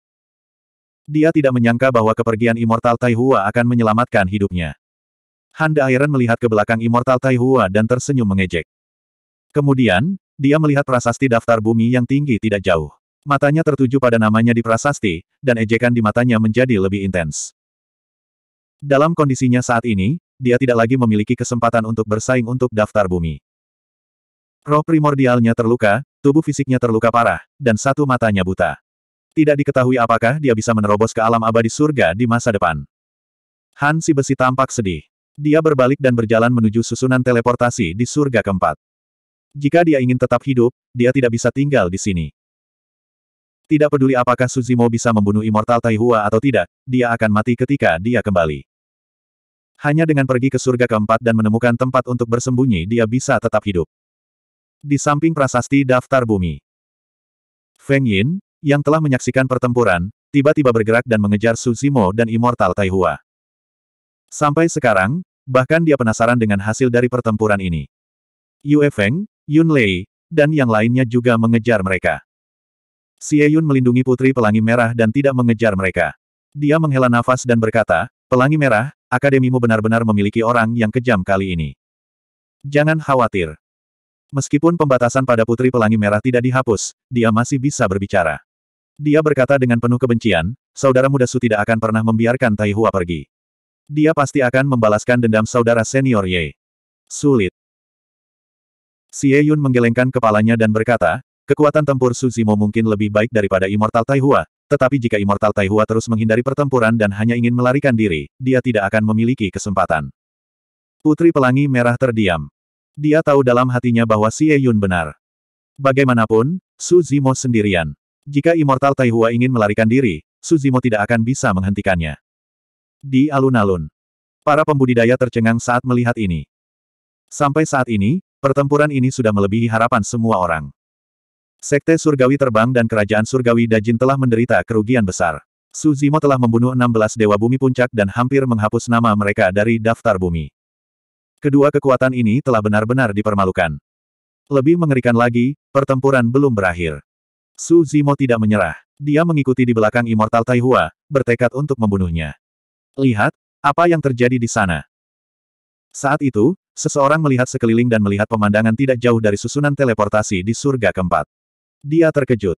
S1: Dia tidak menyangka bahwa kepergian Immortal Taihua akan menyelamatkan hidupnya. Handa Iron melihat ke belakang Immortal Taihua dan tersenyum mengejek. Kemudian, dia melihat prasasti daftar bumi yang tinggi tidak jauh. Matanya tertuju pada namanya di prasasti, dan ejekan di matanya menjadi lebih intens. Dalam kondisinya saat ini, dia tidak lagi memiliki kesempatan untuk bersaing untuk daftar bumi. Roh primordialnya terluka, tubuh fisiknya terluka parah, dan satu matanya buta. Tidak diketahui apakah dia bisa menerobos ke alam abadi surga di masa depan. Han si besi tampak sedih. Dia berbalik dan berjalan menuju susunan teleportasi di surga keempat. Jika dia ingin tetap hidup, dia tidak bisa tinggal di sini. Tidak peduli apakah Suzimo bisa membunuh Immortal Taihua atau tidak, dia akan mati ketika dia kembali. Hanya dengan pergi ke surga keempat dan menemukan tempat untuk bersembunyi dia bisa tetap hidup. Di samping prasasti daftar bumi. Feng Yin, yang telah menyaksikan pertempuran, tiba-tiba bergerak dan mengejar Su Zimo dan Immortal Taihua. Sampai sekarang, bahkan dia penasaran dengan hasil dari pertempuran ini. Yue Feng, Yun Lei, dan yang lainnya juga mengejar mereka. Xie Yun melindungi Putri Pelangi Merah dan tidak mengejar mereka. Dia menghela nafas dan berkata, Pelangi Merah, akademimu benar-benar memiliki orang yang kejam kali ini. Jangan khawatir. Meskipun pembatasan pada Putri Pelangi Merah tidak dihapus, dia masih bisa berbicara. Dia berkata dengan penuh kebencian, saudara muda Su tidak akan pernah membiarkan Taihua pergi. Dia pasti akan membalaskan dendam saudara senior Ye. Sulit. Xie Yun menggelengkan kepalanya dan berkata, kekuatan tempur Su Suzimo mungkin lebih baik daripada Immortal Taihua, tetapi jika Immortal Taihua terus menghindari pertempuran dan hanya ingin melarikan diri, dia tidak akan memiliki kesempatan. Putri Pelangi Merah terdiam. Dia tahu dalam hatinya bahwa Si Yun benar. Bagaimanapun, Su Zimo sendirian. Jika Immortal Taihua ingin melarikan diri, Su Zimo tidak akan bisa menghentikannya. Di alun-alun. Para pembudidaya tercengang saat melihat ini. Sampai saat ini, pertempuran ini sudah melebihi harapan semua orang. Sekte Surgawi terbang dan Kerajaan Surgawi Dajin telah menderita kerugian besar. Suzimo telah membunuh 16 Dewa Bumi Puncak dan hampir menghapus nama mereka dari daftar bumi. Kedua kekuatan ini telah benar-benar dipermalukan. Lebih mengerikan lagi, pertempuran belum berakhir. Su Zimo tidak menyerah. Dia mengikuti di belakang Immortal Taihua, bertekad untuk membunuhnya. Lihat, apa yang terjadi di sana. Saat itu, seseorang melihat sekeliling dan melihat pemandangan tidak jauh dari susunan teleportasi di surga keempat. Dia terkejut.